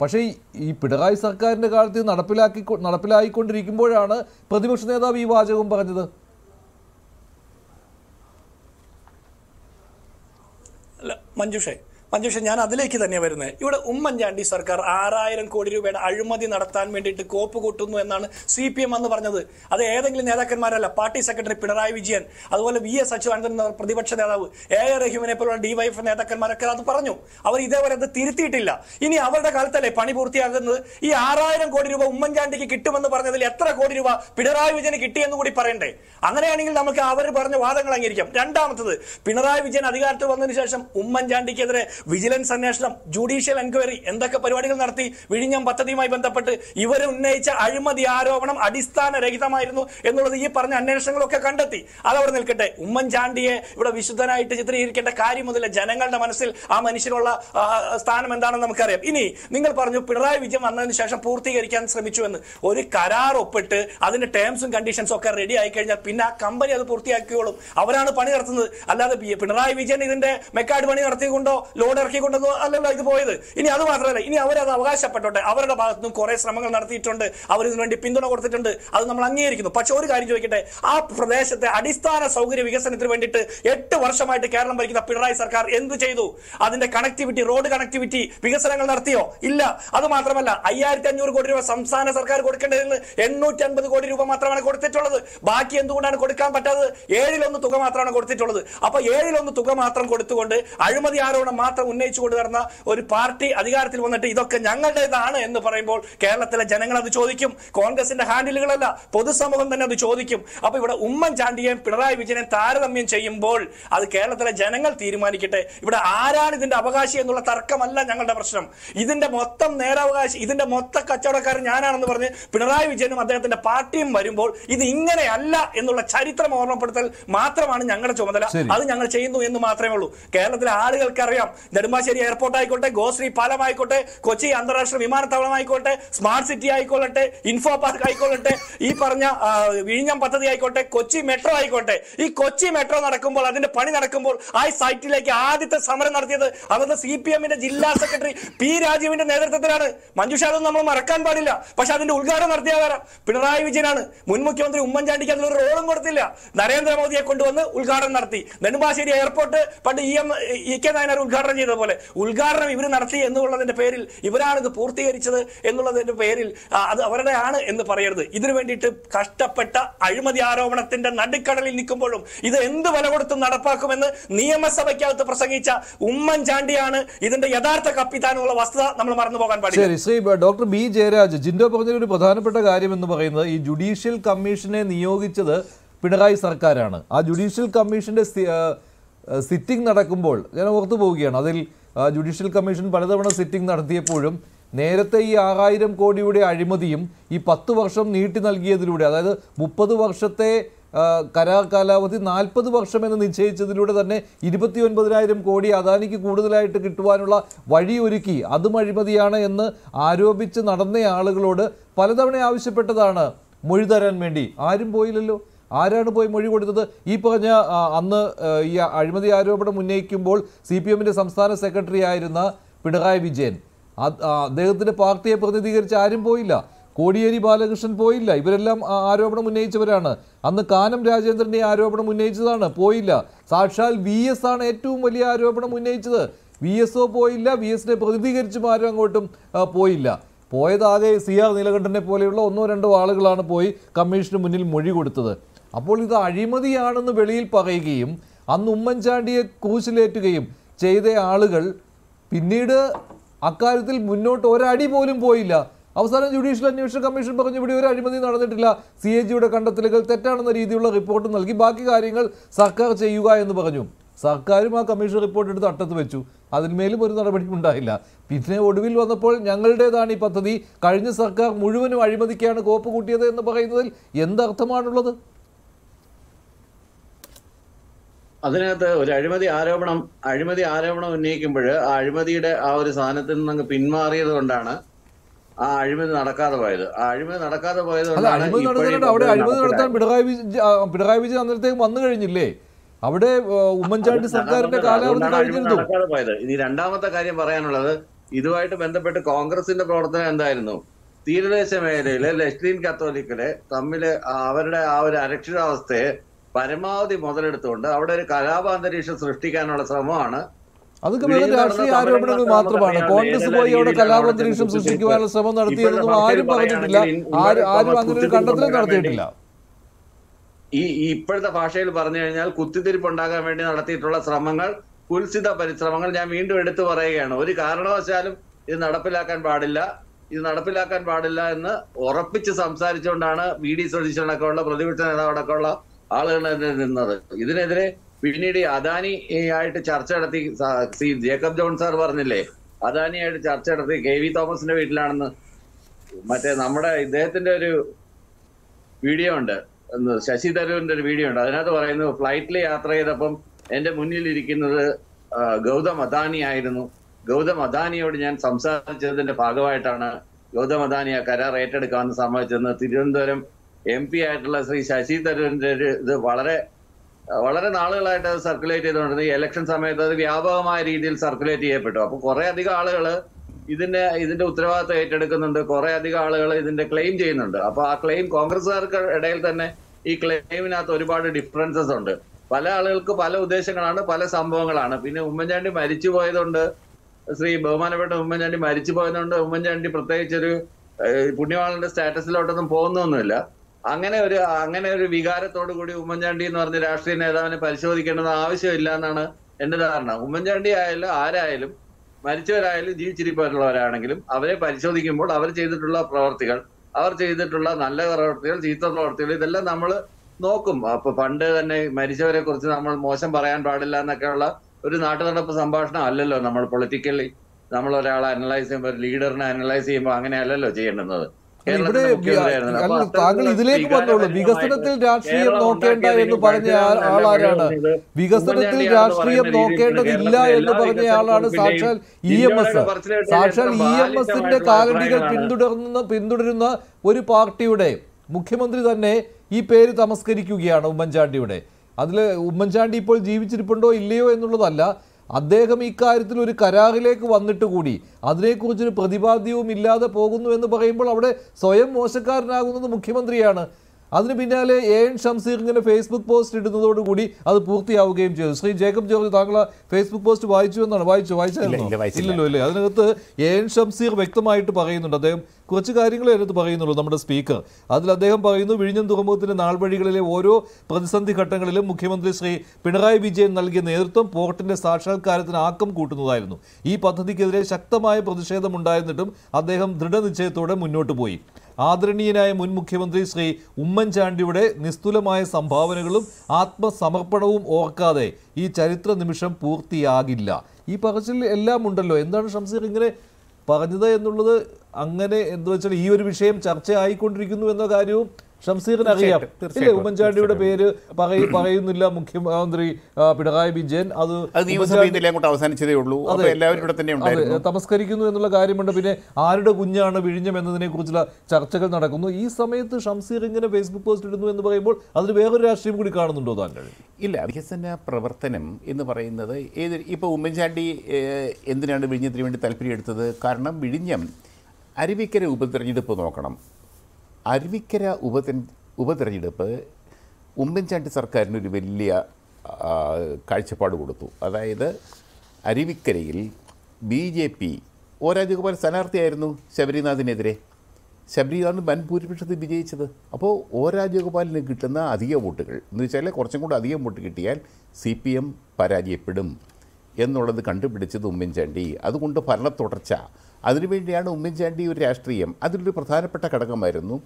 പക്ഷേ ഈ പിണറായി സർക്കാരിൻ്റെ കാലത്ത് നടപ്പിലാക്കി നടപ്പിലായിക്കൊണ്ടിരിക്കുമ്പോഴാണ് പ്രതിപക്ഷ നേതാവ് ഈ വാചകം പറഞ്ഞത് അല്ല മഞ്ജുഷേ മഞ്ജുഷ ഞാൻ അതിലേക്ക് തന്നെ വരുന്നത് ഇവിടെ ഉമ്മൻചാണ്ടി സർക്കാർ ആറായിരം കോടി രൂപയുടെ അഴിമതി നടത്താൻ വേണ്ടിയിട്ട് കോപ്പ് കൂട്ടുന്നു എന്നാണ് സി പി എം എന്ന് പറഞ്ഞത് അത് ഏതെങ്കിലും നേതാക്കന്മാരല്ല പാർട്ടി സെക്രട്ടറി പിണറായി വിജയൻ അതുപോലെ വി എസ് അച്യുതാനന്ദൻ പ്രതിപക്ഷ നേതാവ് എ എ റഹീമിനെ പോലുള്ള ഡിവൈഎഫ് നേതാക്കന്മാരൊക്കെ അത് പറഞ്ഞു അവർ ഇതേവരെ അത് തിരുത്തിയിട്ടില്ല ഇനി അവരുടെ കാലത്തല്ലേ പണി പൂർത്തിയാകുന്നത് ഈ ആറായിരം കോടി രൂപ ഉമ്മൻചാണ്ടിക്ക് കിട്ടുമെന്ന് പറഞ്ഞതിൽ എത്ര കോടി രൂപ പിണറായി വിജയന് കിട്ടിയെന്ന് കൂടി പറയണ്ടേ അങ്ങനെയാണെങ്കിൽ നമുക്ക് അവർ പറഞ്ഞ വാദങ്ങൾ അംഗീകരിക്കാം രണ്ടാമത്തത് പിണറായി വിജയൻ അധികാരത്തിൽ വന്നതിന് ശേഷം ഉമ്മൻചാണ്ടിക്കെതിരെ വിജിലൻസ് അന്വേഷണം ജുഡീഷ്യൽ എൻക്വയറി എന്തൊക്കെ പരിപാടികൾ നടത്തി വിഴിഞ്ഞം പദ്ധതിയുമായി ബന്ധപ്പെട്ട് ഇവർ ഉന്നയിച്ച അഴിമതി ആരോപണം രഹിതമായിരുന്നു എന്നുള്ളത് ഈ പറഞ്ഞ അന്വേഷണങ്ങളൊക്കെ കണ്ടെത്തി അതവിടെ നിൽക്കട്ടെ ഉമ്മൻചാണ്ടിയെ ഇവിടെ വിശുദ്ധനായിട്ട് ചിത്രീകരിക്കേണ്ട മുതലേ ജനങ്ങളുടെ മനസ്സിൽ ആ മനുഷ്യനുള്ള സ്ഥാനം എന്താണെന്ന് നമുക്കറിയാം ഇനി നിങ്ങൾ പറഞ്ഞു പിണറായി വിജയൻ വന്നതിന് ശേഷം പൂർത്തീകരിക്കാൻ ശ്രമിച്ചു എന്ന് ഒരു കരാർ ഒപ്പിട്ട് അതിന്റെ ടേംസും കണ്ടീഷൻസും ഒക്കെ റെഡി ആയി കഴിഞ്ഞാൽ പിന്നെ ആ കമ്പനി അത് പൂർത്തിയാക്കിയോളും അവരാണ് പണി നടത്തുന്നത് അല്ലാതെ പിണറായി വിജയൻ ഇതിന്റെ മെക്കാട് പണി നടത്തിക്കൊണ്ടോ ലോഡ് ഇറക്കിക്കൊണ്ടൊന്നും അല്ലല്ലോ ഇത് പോയത് ഇനി അത് മാത്രമല്ല ഇനി അവരത് അവകാശപ്പെട്ടോട്ടെ അവരുടെ നിന്നും കുറേ ശ്രമങ്ങൾ നടത്തിയിട്ടുണ്ട് അവർ ഇതിനുവേണ്ടി പിന്തുണ കൊടുത്തിട്ടുണ്ട് അത് നമ്മൾ അംഗീകരിക്കുന്നു പക്ഷെ ഒരു കാര്യം ചോദിക്കട്ടെ ആ പ്രദേശത്തെ അടിസ്ഥാന സൗകര്യ വികസനത്തിന് വേണ്ടിയിട്ട് എട്ട് വർഷമായിട്ട് കേരളം ഭരിക്കുന്ന പിണറായി സർക്കാർ എന്തു ചെയ്തു അതിന്റെ കണക്ടിവിറ്റി റോഡ് കണക്ടിവിറ്റി വികസനങ്ങൾ നടത്തിയോ ഇല്ല അത് മാത്രമല്ല അയ്യായിരത്തി അഞ്ഞൂറ് കോടി രൂപ സംസ്ഥാന സർക്കാർ കൊടുക്കേണ്ടതിൽ എണ്ണൂറ്റി അൻപത് കോടി രൂപ മാത്രമാണ് കൊടുത്തിട്ടുള്ളത് ബാക്കി എന്തുകൊണ്ടാണ് കൊടുക്കാൻ പറ്റാത്തത് ഏഴിലൊന്ന് തുക മാത്രമാണ് കൊടുത്തിട്ടുള്ളത് അപ്പൊ ഏഴിലൊന്ന് തുക മാത്രം കൊടുത്തുകൊണ്ട് അഴിമതി ആരോപണം മാത്രം മാത്രം ഉന്നയിച്ചുകൊണ്ട് നടന്ന ഒരു പാർട്ടി അധികാരത്തിൽ വന്നിട്ട് ഇതൊക്കെ ഞങ്ങളുടേതാണ് എന്ന് പറയുമ്പോൾ കേരളത്തിലെ ജനങ്ങൾ അത് ചോദിക്കും കോൺഗ്രസിന്റെ ഹാൻഡിലുകളല്ല പൊതുസമൂഹം തന്നെ അത് ചോദിക്കും അപ്പൊ ഇവിടെ ഉമ്മൻചാണ്ടിയെയും പിണറായി വിജയനെയും താരതമ്യം ചെയ്യുമ്പോൾ അത് കേരളത്തിലെ ജനങ്ങൾ തീരുമാനിക്കട്ടെ ഇവിടെ ആരാണ് ഇതിന്റെ അവകാശി എന്നുള്ള തർക്കമല്ല ഞങ്ങളുടെ പ്രശ്നം ഇതിന്റെ മൊത്തം നേരാവകാശി ഇതിന്റെ മൊത്ത കച്ചവടക്കാരൻ ഞാനാണെന്ന് പറഞ്ഞ് പിണറായി വിജയനും അദ്ദേഹത്തിന്റെ പാർട്ടിയും വരുമ്പോൾ ഇത് ഇങ്ങനെയല്ല എന്നുള്ള ചരിത്രം ഓർമ്മപ്പെടുത്തൽ മാത്രമാണ് ഞങ്ങളുടെ ചുമതല അത് ഞങ്ങൾ ചെയ്യുന്നു എന്ന് മാത്രമേ ഉള്ളൂ കേരളത്തിലെ ആളുകൾക്കറിയാം നെടുമ്പാശ്ശേരി എയർപോർട്ട് ആയിക്കോട്ടെ ഗോശ്രീ പാലം ആയിക്കോട്ടെ കൊച്ചി അന്താരാഷ്ട്ര വിമാനത്താവളം ആയിക്കോട്ടെ സ്മാർട്ട് സിറ്റി ആയിക്കൊള്ളട്ടെ ഇൻഫോ പാർക്ക് ആയിക്കൊള്ളട്ടെ ഈ പറഞ്ഞ വിഴിഞ്ഞം പദ്ധതി ആയിക്കോട്ടെ കൊച്ചി മെട്രോ ആയിക്കോട്ടെ ഈ കൊച്ചി മെട്രോ നടക്കുമ്പോൾ അതിന്റെ പണി നടക്കുമ്പോൾ ആ സൈറ്റിലേക്ക് ആദ്യത്തെ സമരം നടത്തിയത് അവിടുത്തെ സി പി എമ്മിന്റെ ജില്ലാ സെക്രട്ടറി പി രാജീവിന്റെ നേതൃത്വത്തിലാണ് മഞ്ജുഷ അതൊന്നും നമ്മൾ മറക്കാൻ പാടില്ല പക്ഷെ അതിന്റെ ഉദ്ഘാടനം നടത്തിയ പിണറായി വിജയനാണ് മുൻ മുഖ്യമന്ത്രി ഉമ്മൻചാണ്ടിക്ക് അതിലൊരു റോളും കൊടുത്തില്ല നരേന്ദ്രമോദിയെ കൊണ്ടുവന്ന് ഉദ്ഘാടനം നടത്തി നെടുമ്പാശ്ശേരി എയർപോർട്ട് പണ്ട് E M E K Nayanar ഉദ്ഘാടനം ഉദ്ഘാടനം ചെയ്തതുപോലെ ഉദ്ഘാടനം ഇവർ നടത്തി എന്നുള്ളതിന്റെ പേരിൽ ഇവരാണ് ഇത് പൂർത്തീകരിച്ചത് എന്നുള്ളതിന്റെ പേരിൽ അത് അവരുടെയാണ് എന്ന് പറയരുത് ഇതിനു വേണ്ടിയിട്ട് കഷ്ടപ്പെട്ട അഴിമതി ആരോപണത്തിന്റെ നടുക്കടലിൽ നിൽക്കുമ്പോഴും ഇത് എന്ത് വില കൊടുത്തും നടപ്പാക്കുമെന്ന് നിയമസഭയ്ക്കകത്ത് പ്രസംഗിച്ച ഉമ്മൻചാണ്ടിയാണ് ഇതിന്റെ യഥാർത്ഥ കപ്പിത്താനുള്ള വസ്തുത നമ്മൾ മറന്നു പോകാൻ പാടില്ല ശ്രീ ഡോക്ടർ ബി ജയരാജ് ജിൻഡോ പറഞ്ഞ ഒരു പ്രധാനപ്പെട്ട കാര്യം എന്ന് പറയുന്നത് ഈ ജുഡീഷ്യൽ കമ്മീഷനെ നിയോഗിച്ചത് പിണറായി സർക്കാരാണ് ആ ജുഡീഷ്യൽ കമ്മീഷന്റെ സിറ്റിംഗ് നടക്കുമ്പോൾ ഞാൻ ഓർത്തു പോവുകയാണ് അതിൽ ജുഡീഷ്യൽ കമ്മീഷൻ പലതവണ സിറ്റിംഗ് നടത്തിയപ്പോഴും നേരത്തെ ഈ ആറായിരം കോടിയുടെ അഴിമതിയും ഈ പത്ത് വർഷം നീട്ടി നൽകിയതിലൂടെ അതായത് മുപ്പത് വർഷത്തെ കരാർ കാലാവധി നാൽപ്പത് എന്ന് നിശ്ചയിച്ചതിലൂടെ തന്നെ ഇരുപത്തി ഒൻപതിനായിരം കോടി അദാനിക്ക് കൂടുതലായിട്ട് കിട്ടുവാനുള്ള വഴിയൊരുക്കി അതും അഴിമതിയാണ് എന്ന് ആരോപിച്ച് നടന്ന ആളുകളോട് പലതവണ ആവശ്യപ്പെട്ടതാണ് മൊഴി തരാൻ വേണ്ടി ആരും പോയില്ലല്ലോ ആരാണ് പോയി മൊഴി കൊടുത്തത് ഈ പറഞ്ഞ അന്ന് ഈ അഴിമതി ആരോപണം ഉന്നയിക്കുമ്പോൾ സി പി എമ്മിൻ്റെ സംസ്ഥാന സെക്രട്ടറി ആയിരുന്ന പിണറായി വിജയൻ അദ്ദേഹത്തിൻ്റെ പാർട്ടിയെ പ്രതിനിധീകരിച്ച് ആരും പോയില്ല കോടിയേരി ബാലകൃഷ്ണൻ പോയില്ല ഇവരെല്ലാം ആരോപണം ഉന്നയിച്ചവരാണ് അന്ന് കാനം രാജേന്ദ്രൻ്റെ ആരോപണം ഉന്നയിച്ചതാണ് പോയില്ല സാക്ഷാൽ വി എസ് ആണ് ഏറ്റവും വലിയ ആരോപണം ഉന്നയിച്ചത് വി എസ് ഒ പോയില്ല വി എസിനെ പ്രതിനിധീകരിച്ചും ആരും അങ്ങോട്ടും പോയില്ല പോയതാകെ സി ആർ നീലകണ്ഠനെ പോലെയുള്ള ഒന്നോ രണ്ടോ ആളുകളാണ് പോയി കമ്മീഷന് മുന്നിൽ മൊഴി കൊടുത്തത് അപ്പോൾ ഇത് അഴിമതിയാണെന്ന് വെളിയിൽ പറയുകയും അന്ന് ഉമ്മൻചാണ്ടിയെ കൂശിലേറ്റുകയും ചെയ്ത ആളുകൾ പിന്നീട് അക്കാര്യത്തിൽ മുന്നോട്ട് ഒരടി പോലും പോയില്ല അവസാനം ജുഡീഷ്യൽ അന്വേഷണ കമ്മീഷൻ പറഞ്ഞു ഇവിടെ ഒരു അഴിമതി നടന്നിട്ടില്ല സി എ ജിയുടെ കണ്ടെത്തലുകൾ തെറ്റാണെന്ന രീതിയിലുള്ള റിപ്പോർട്ട് നൽകി ബാക്കി കാര്യങ്ങൾ സർക്കാർ ചെയ്യുക എന്ന് പറഞ്ഞു സർക്കാരും ആ കമ്മീഷൻ റിപ്പോർട്ട് എടുത്ത് അട്ടത്ത് വെച്ചു അതിന്മേലും ഒരു നടപടിയും ഉണ്ടായില്ല പിന്നെ ഒടുവിൽ വന്നപ്പോൾ ഞങ്ങളുടേതാണ് ഈ പദ്ധതി കഴിഞ്ഞ സർക്കാർ മുഴുവനും അഴിമതിക്കാണ് കോപ്പ് കൂട്ടിയത് എന്ന് പറയുന്നതിൽ എന്തർത്ഥമാണുള്ളത് അതിനകത്ത് ഒരു അഴിമതി ആരോപണം അഴിമതി ആരോപണം ഉന്നയിക്കുമ്പോൾ ആ അഴിമതിയുടെ ആ ഒരു സാധനത്തിൽ നിന്ന് പിന്മാറിയത് കൊണ്ടാണ് ആ അഴിമതി നടക്കാതെ പോയത് ആ അഴിമതി നടക്കാതെ പോയത് അവിടെ പിണറായി വിജയൻ അന്നേരത്തേക്ക് വന്നു കഴിഞ്ഞില്ലേ അവിടെ ഉമ്മൻചാണ്ടി സർക്കാരിന്റെ കാലാവധി നടക്കാതെ പോയത് ഇനി രണ്ടാമത്തെ കാര്യം പറയാനുള്ളത് ഇതുമായിട്ട് ബന്ധപ്പെട്ട് കോൺഗ്രസിന്റെ പ്രവർത്തനം എന്തായിരുന്നു തീരദേശ മേഖലയിലെ ലസ്ലീൻ കത്തോലിക്കലെ തമ്മിൽ അവരുടെ ആ ഒരു അരക്ഷിതാവസ്ഥയെ പരമാവധി മുതലെടുത്തുകൊണ്ട് അവിടെ ഒരു കലാപാന്തരീക്ഷം സൃഷ്ടിക്കാനുള്ള ശ്രമമാണ് അതൊക്കെ വെറും രാഷ്ട്രീയ ആരോപണങ്ങൾ മാത്രമാണ് കോൺഗ്രസ് പോയി അവിടെ കലാപന്തരീക്ഷം സൃഷ്ടിക്കുവാനുള്ള ശ്രമം നടത്തിയതെന്നും ആരും പറഞ്ഞിട്ടില്ല ആരും ആരും അങ്ങനെ ഒരു കണ്ടെത്തലും നടത്തിയിട്ടില്ല ഈ ഇപ്പോഴത്തെ ഭാഷയിൽ പറഞ്ഞു കഴിഞ്ഞാൽ കുത്തിത്തിരിപ്പ് ഉണ്ടാകാൻ വേണ്ടി നടത്തിയിട്ടുള്ള ശ്രമങ്ങൾ കുൽസിത പരിശ്രമങ്ങൾ ഞാൻ വീണ്ടും എടുത്തു പറയുകയാണ് ഒരു കാരണവശാലും ഇത് നടപ്പിലാക്കാൻ പാടില്ല ഇത് നടപ്പിലാക്കാൻ പാടില്ല എന്ന് ഉറപ്പിച്ച് സംസാരിച്ചുകൊണ്ടാണ് വി ഡി സതീശനടക്കമുള്ള പ്രതിപക്ഷ നേതാവടക്കമുള്ള ആളുകളാണ് നിന്നത് ഇതിനെതിരെ പിന്നീട് അദാനി ആയിട്ട് ചർച്ച നടത്തി സി ജേക്കബ് ജോൺ സാർ പറഞ്ഞില്ലേ അദാനിയായിട്ട് ചർച്ച നടത്തി കെ വി തോമസിന്റെ വീട്ടിലാണെന്ന് മറ്റേ നമ്മുടെ ഇദ്ദേഹത്തിന്റെ ഒരു വീഡിയോ ഉണ്ട് ശശി തരൂരിന്റെ ഒരു വീഡിയോ ഉണ്ട് അതിനകത്ത് പറയുന്നു ഫ്ലൈറ്റിൽ യാത്ര ചെയ്തപ്പം എന്റെ മുന്നിൽ ഇരിക്കുന്നത് ഗൗതം അദാനി ആയിരുന്നു ഗൗതം അദാനിയോട് ഞാൻ സംസാരിച്ചതിന്റെ ഭാഗമായിട്ടാണ് ഗൗതം അദാനി ആ കരാർ ഏറ്റെടുക്കാമെന്ന് സമ്മതിച്ചെന്ന് തിരുവനന്തപുരം എം പി ആയിട്ടുള്ള ശ്രീ ശശി തരൂരിന്റെ ഒരു ഇത് വളരെ വളരെ നാളുകളായിട്ട് അത് സർക്കുലേറ്റ് ചെയ്തുകൊണ്ടിരുന്നത് ഇലക്ഷൻ സമയത്ത് അത് വ്യാപകമായ രീതിയിൽ സർക്കുലേറ്റ് ചെയ്യപ്പെട്ടു അപ്പൊ കുറെ അധികം ആളുകൾ ഇതിന്റെ ഇതിന്റെ ഉത്തരവാദിത്വം ഏറ്റെടുക്കുന്നുണ്ട് കുറെ അധികം ആളുകൾ ഇതിന്റെ ക്ലെയിം ചെയ്യുന്നുണ്ട് അപ്പൊ ആ ക്ലെയിം കോൺഗ്രസുകാർക്ക് ഇടയിൽ തന്നെ ഈ ക്ലെയിമിനകത്ത് ഒരുപാട് ഡിഫറൻസസ് ഉണ്ട് പല ആളുകൾക്ക് പല ഉദ്ദേശങ്ങളാണ് പല സംഭവങ്ങളാണ് പിന്നെ ഉമ്മൻചാണ്ടി മരിച്ചു പോയതുകൊണ്ട് ശ്രീ ബഹുമാനപ്പെട്ട ഉമ്മൻചാണ്ടി മരിച്ചു പോയതുകൊണ്ട് ഉമ്മൻചാണ്ടി പ്രത്യേകിച്ചൊരു പുണ്യവാളന്റെ സ്റ്റാറ്റസിലോട്ടൊന്നും പോകുന്നൊന്നുമില്ല അങ്ങനെ ഒരു അങ്ങനെ ഒരു വികാരത്തോടു കൂടി ഉമ്മൻചാണ്ടി എന്ന് പറഞ്ഞ രാഷ്ട്രീയ നേതാവിനെ പരിശോധിക്കേണ്ടത് ആവശ്യമില്ല എന്നാണ് എന്റെ ധാരണ ഉമ്മൻചാണ്ടി ആയാലും ആരായാലും മരിച്ചവരായാലും ജീവിച്ചിരിപ്പുള്ളവരാണെങ്കിലും അവരെ പരിശോധിക്കുമ്പോൾ അവർ ചെയ്തിട്ടുള്ള പ്രവർത്തികൾ അവർ ചെയ്തിട്ടുള്ള നല്ല പ്രവർത്തികൾ ചീത്ത പ്രവർത്തികൾ ഇതെല്ലാം നമ്മൾ നോക്കും അപ്പൊ പണ്ട് തന്നെ മരിച്ചവരെ കുറിച്ച് നമ്മൾ മോശം പറയാൻ പാടില്ല എന്നൊക്കെയുള്ള ഒരു നടപ്പ് സംഭാഷണം അല്ലല്ലോ നമ്മൾ പൊളിറ്റിക്കലി നമ്മൾ ഒരാളെ അനലൈസ് ചെയ്യുമ്പോൾ ലീഡറിനെ അനലൈസ് ചെയ്യുമ്പോൾ അങ്ങനെ അല്ലല്ലോ ചെയ്യേണ്ടുന്നത് ഇവിടെ താങ്കൾ ഇതിലേക്ക് വന്നോളൂ വികസനത്തിൽ രാഷ്ട്രീയം നോക്കേണ്ട എന്ന് പറഞ്ഞ ആളാരാണ് വികസനത്തിൽ രാഷ്ട്രീയം നോക്കേണ്ടതില്ല എന്ന് പറഞ്ഞ ആളാണ് സാക്ഷാൽ ഇ എം എസ് സാക്ഷാൽ ഇ എം എസിന്റെ കാലടികൾ പിന്തുടർന്ന് പിന്തുടരുന്ന ഒരു പാർട്ടിയുടെ മുഖ്യമന്ത്രി തന്നെ ഈ പേര് തമസ്കരിക്കുകയാണ് ഉമ്മൻചാണ്ടിയുടെ അതിൽ ഉമ്മൻചാണ്ടി ഇപ്പോൾ ജീവിച്ചിരിപ്പുണ്ടോ ഇല്ലയോ എന്നുള്ളതല്ല അദ്ദേഹം ഇക്കാര്യത്തിൽ ഒരു കരാറിലേക്ക് വന്നിട്ട് കൂടി അതിനെക്കുറിച്ചൊരു പ്രതിപാദ്യവും ഇല്ലാതെ പോകുന്നു എന്ന് പറയുമ്പോൾ അവിടെ സ്വയം മോശക്കാരനാകുന്നത് മുഖ്യമന്ത്രിയാണ് അതിന് പിന്നാലെ എ എൻ ഷംസീർ ഇങ്ങനെ ഫേസ്ബുക്ക് പോസ്റ്റ് ഇടുന്നതോടുകൂടി അത് പൂർത്തിയാവുകയും ചെയ്തു ശ്രീ ജേക്കബ് ജോർജ് താങ്കൾ ഫേസ്ബുക്ക് പോസ്റ്റ് വായിച്ചു എന്നാണ് വായിച്ചു വായിച്ചായിരുന്നു ഇല്ലല്ലോ അല്ലേ അതിനകത്ത് എ എൻ ഷംസീർ വ്യക്തമായിട്ട് പറയുന്നുണ്ട് അദ്ദേഹം കുറച്ച് കാര്യങ്ങളെ അതിനകത്ത് പറയുന്നുള്ളൂ നമ്മുടെ സ്പീക്കർ അതിൽ അദ്ദേഹം പറയുന്നു വിഴിഞ്ഞം തുറമുഖത്തിൻ്റെ നാൾവഴികളിലെ ഓരോ പ്രതിസന്ധി ഘട്ടങ്ങളിലും മുഖ്യമന്ത്രി ശ്രീ പിണറായി വിജയൻ നൽകിയ നേതൃത്വം പോർട്ടിൻ്റെ സാക്ഷാത്കാരത്തിന് ആക്കം കൂട്ടുന്നതായിരുന്നു ഈ പദ്ധതിക്കെതിരെ ശക്തമായ പ്രതിഷേധമുണ്ടായിരുന്നിട്ടും അദ്ദേഹം ദൃഢനിശ്ചയത്തോടെ മുന്നോട്ട് പോയി ആദരണീയനായ മുൻ മുഖ്യമന്ത്രി ശ്രീ ഉമ്മൻചാണ്ടിയുടെ നിസ്തുലമായ സംഭാവനകളും ആത്മസമർപ്പണവും ഓർക്കാതെ ഈ ചരിത്ര നിമിഷം പൂർത്തിയാകില്ല ഈ പറച്ചിൽ എല്ലാം ഉണ്ടല്ലോ എന്താണ് ഷംസീർ ഇങ്ങനെ പറഞ്ഞത് എന്നുള്ളത് അങ്ങനെ എന്താ വെച്ചാൽ ഈ ഒരു വിഷയം ചർച്ച ആയിക്കൊണ്ടിരിക്കുന്നു എന്ന കാര്യവും ഷംസീറിന് അറിയാം ഇല്ല ഉമ്മൻചാണ്ടിയുടെ പേര് പറയുന്നില്ല മുഖ്യമന്ത്രി പിണറായി വിജയൻ അത് അവസാനിച്ചതേ ഉള്ളൂ തമസ്കരിക്കുന്നു എന്നുള്ള കാര്യമുണ്ട് പിന്നെ ആരുടെ കുഞ്ഞാണ് വിഴിഞ്ഞം എന്നതിനെ കുറിച്ചുള്ള ചർച്ചകൾ നടക്കുന്നു ഈ സമയത്ത് ഷംസീർ ഇങ്ങനെ ഫേസ്ബുക്ക് പോസ്റ്റ് ഇടുന്നു എന്ന് പറയുമ്പോൾ അതിൽ വേറൊരു രാഷ്ട്രീയം കൂടി കാണുന്നുണ്ടോ താങ്കൾ ഇല്ല വികസന പ്രവർത്തനം എന്ന് പറയുന്നത് ഏത് ഇപ്പോൾ ഉമ്മൻചാണ്ടി എന്തിനാണ് വിഴിഞ്ഞത്തിന് വേണ്ടി താല്പര്യം എടുത്തത് കാരണം വിഴിഞ്ഞം അരുവിക്കര ഉപതെരഞ്ഞെടുപ്പ് നോക്കണം അരുവിക്കര ഉപതെ ഉപതെരഞ്ഞെടുപ്പ് ഉമ്മൻചാണ്ടി സർക്കാരിനൊരു വലിയ കാഴ്ചപ്പാട് കൊടുത്തു അതായത് അരുവിക്കരയിൽ B J P O Rajagopal സ്ഥാനാർത്ഥിയായിരുന്നു ശബരിനാഥിനെതിരെ ശബരിനാഥ് വൻ ഭൂരിപക്ഷത്തിൽ വിജയിച്ചത് അപ്പോൾ ഒ രാജഗോപാലിന് കിട്ടുന്ന അധിക വോട്ടുകൾ എന്ന് വെച്ചാൽ കുറച്ചും കൂടെ അധികം വോട്ട് കിട്ടിയാൽ സി പി എം പരാജയപ്പെടും എന്നുള്ളത് കണ്ടുപിടിച്ചത് ഉമ്മൻചാണ്ടി അതുകൊണ്ട് ഭരണ തുടർച്ച അതിനുവേണ്ടിയാണ് ഉമ്മൻചാണ്ടി ഒരു രാഷ്ട്രീയം അതിലൊരു പ്രധാനപ്പെട്ട ഘടകമായിരുന്നു